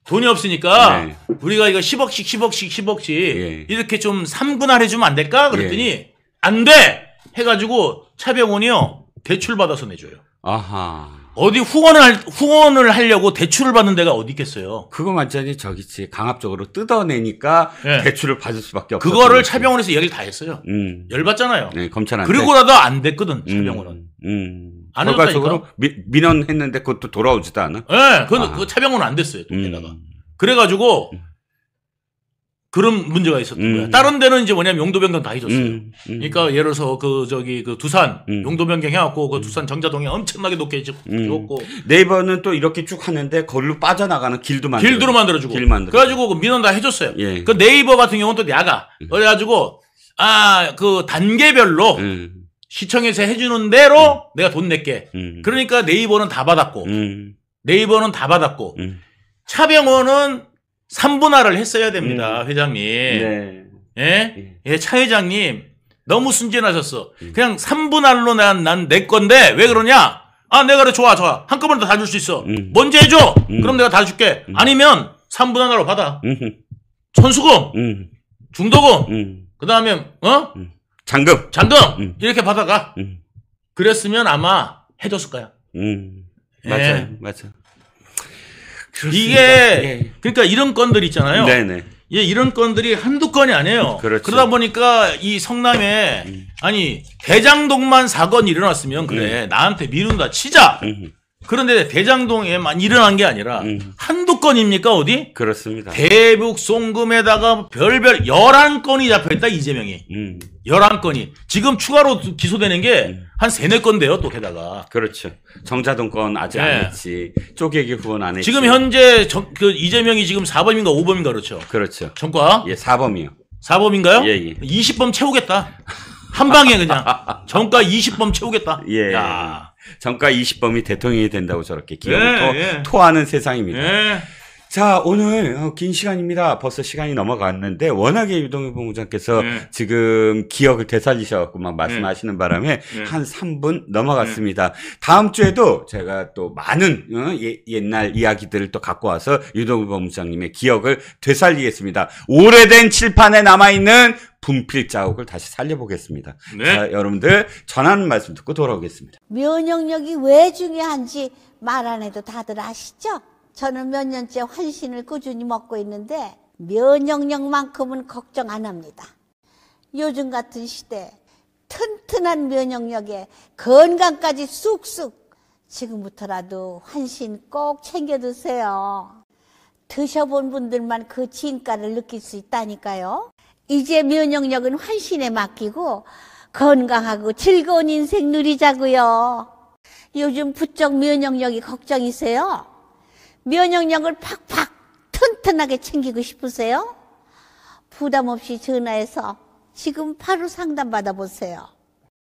돈이 없으니까 네. 우리가 이거 10억씩 10억씩 10억씩 예. 이렇게 좀3분할해 주면 안 될까? 그랬더니 예. 안 돼! 해가지고 차병원이요 대출 받아서 내줘요. 아하. 어디 후원을 할, 후원을 하려고 대출을 받는 데가 어디 있겠어요? 그건 완전히 저기지 강압적으로 뜯어내니까 네. 대출을 받을 수밖에 없어. 그거를 그렇죠. 차병원에서 이야기를 다 했어요. 음. 열받잖아요. 네, 검찰한테. 그리고라도 안 됐거든 음, 차병원은. 음. 음. 안 결과적으로 미, 민원했는데 그것도 돌아오지도 않아. 예, 네, 그건 아. 그 차병원은 안 됐어요. 동네다가. 음. 그래가지고 음. 그런 문제가 있었던 음. 거야. 다른 데는 이제 뭐냐면 용도 변경 다 해줬어요. 음. 음. 그러니까 예를 들어서 그 저기 그 두산 음. 용도 변경 해갖고 그 음. 두산 정자동에 엄청나게 높게 음. 지었고 네이버는 또 이렇게 쭉 하는데 걸로 빠져나가는 길도 만들 길도로 만들어주고 길 만들어. 그래가지고 그 민원 다 해줬어요. 예. 그 네이버 같은 경우는 또 야가 그래가지고 아그 단계별로 시청에서 해주는 대로 내가 돈 낼게. 그러니까 네이버는 다 받았고 네이버는 다 받았고 차병원은 3분할을 했어야 됩니다, 음. 회장님. 네. 예? 예? 예, 차 회장님. 너무 순진하셨어. 음. 그냥 3분할로 난, 난 내 건데, 왜 그러냐? 아, 내가 그래, 좋아, 좋아. 한꺼번에 다 줄 수 있어. 음. 먼저 해줘! 음. 그럼 내가 다 줄게. 음. 아니면, 3분할로 받아. 음. 천수금 중도금, 그 다음에, 어? 잔금. 잔금! 이렇게 받아가. 그랬으면 아마 해줬을 거야. 음. 맞아요, 예. 맞아요. 그렇습니다. 이게 예, 예. 그러니까 이런 건들 있잖아요. 네네. 예, 이런 건들이 한두 건이 아니에요. 그렇죠. 그러다 보니까 이 성남에 음. 아니 대장동만 사건 일어났으면 그래 음. 나한테 미룬다 치자. 그런데 대장동에만 일어난 게 아니라 음. 한두 건입니까 어디? 그렇습니다. 대북 송금에다가 별별 11건이 잡혀있다 이재명이. 음. 11건이. 지금 추가로 기소되는 게한 음. 세네 건데요 또 게다가. 그렇죠. 정자동 건 아직 네. 안 했지. 쪼개기 후원 안 했지. 지금 현재 정, 그 이재명이 지금 4범인가 5범인가 그렇죠? 그렇죠. 정과? 예, 4범이요. 4범인가요? 예, 예. 20범 채우겠다. 한 방에 그냥. 정과 20범 채우겠다. 예. 야. 정가 20범이 대통령이 된다고 저렇게 기업을 예, 토, 예. 토하는 세상입니다. 예. 자, 오늘 어, 긴 시간입니다. 벌써 시간이 넘어갔는데 워낙에 유동희 본부장께서 네. 지금 기억을 되살리셔갖고 막 네. 말씀하시는 바람에 네. 한 3분 넘어갔습니다. 네. 다음 주에도 제가 또 많은 어, 예, 옛날 이야기들을 또 갖고 와서 유동희 본부장님의 기억을 되살리겠습니다. 오래된 칠판에 남아있는 분필 자국을 다시 살려보겠습니다. 네. 자, 여러분들 전하는 말씀 듣고 돌아오겠습니다. 면역력이 왜 중요한지 말 안 해도 다들 아시죠? 저는 몇 년째 환신을 꾸준히 먹고 있는데 면역력만큼은 걱정 안 합니다. 요즘 같은 시대 튼튼한 면역력에 건강까지 쑥쑥 지금부터라도 환신 꼭 챙겨 드세요. 드셔본 분들만 그 진가를 느낄 수 있다니까요. 이제 면역력은 환신에 맡기고 건강하고 즐거운 인생 누리자고요. 요즘 부쩍 면역력이 걱정이세요? 면역력을 팍팍 튼튼하게 챙기고 싶으세요? 부담 없이 전화해서 지금 바로 상담 받아보세요.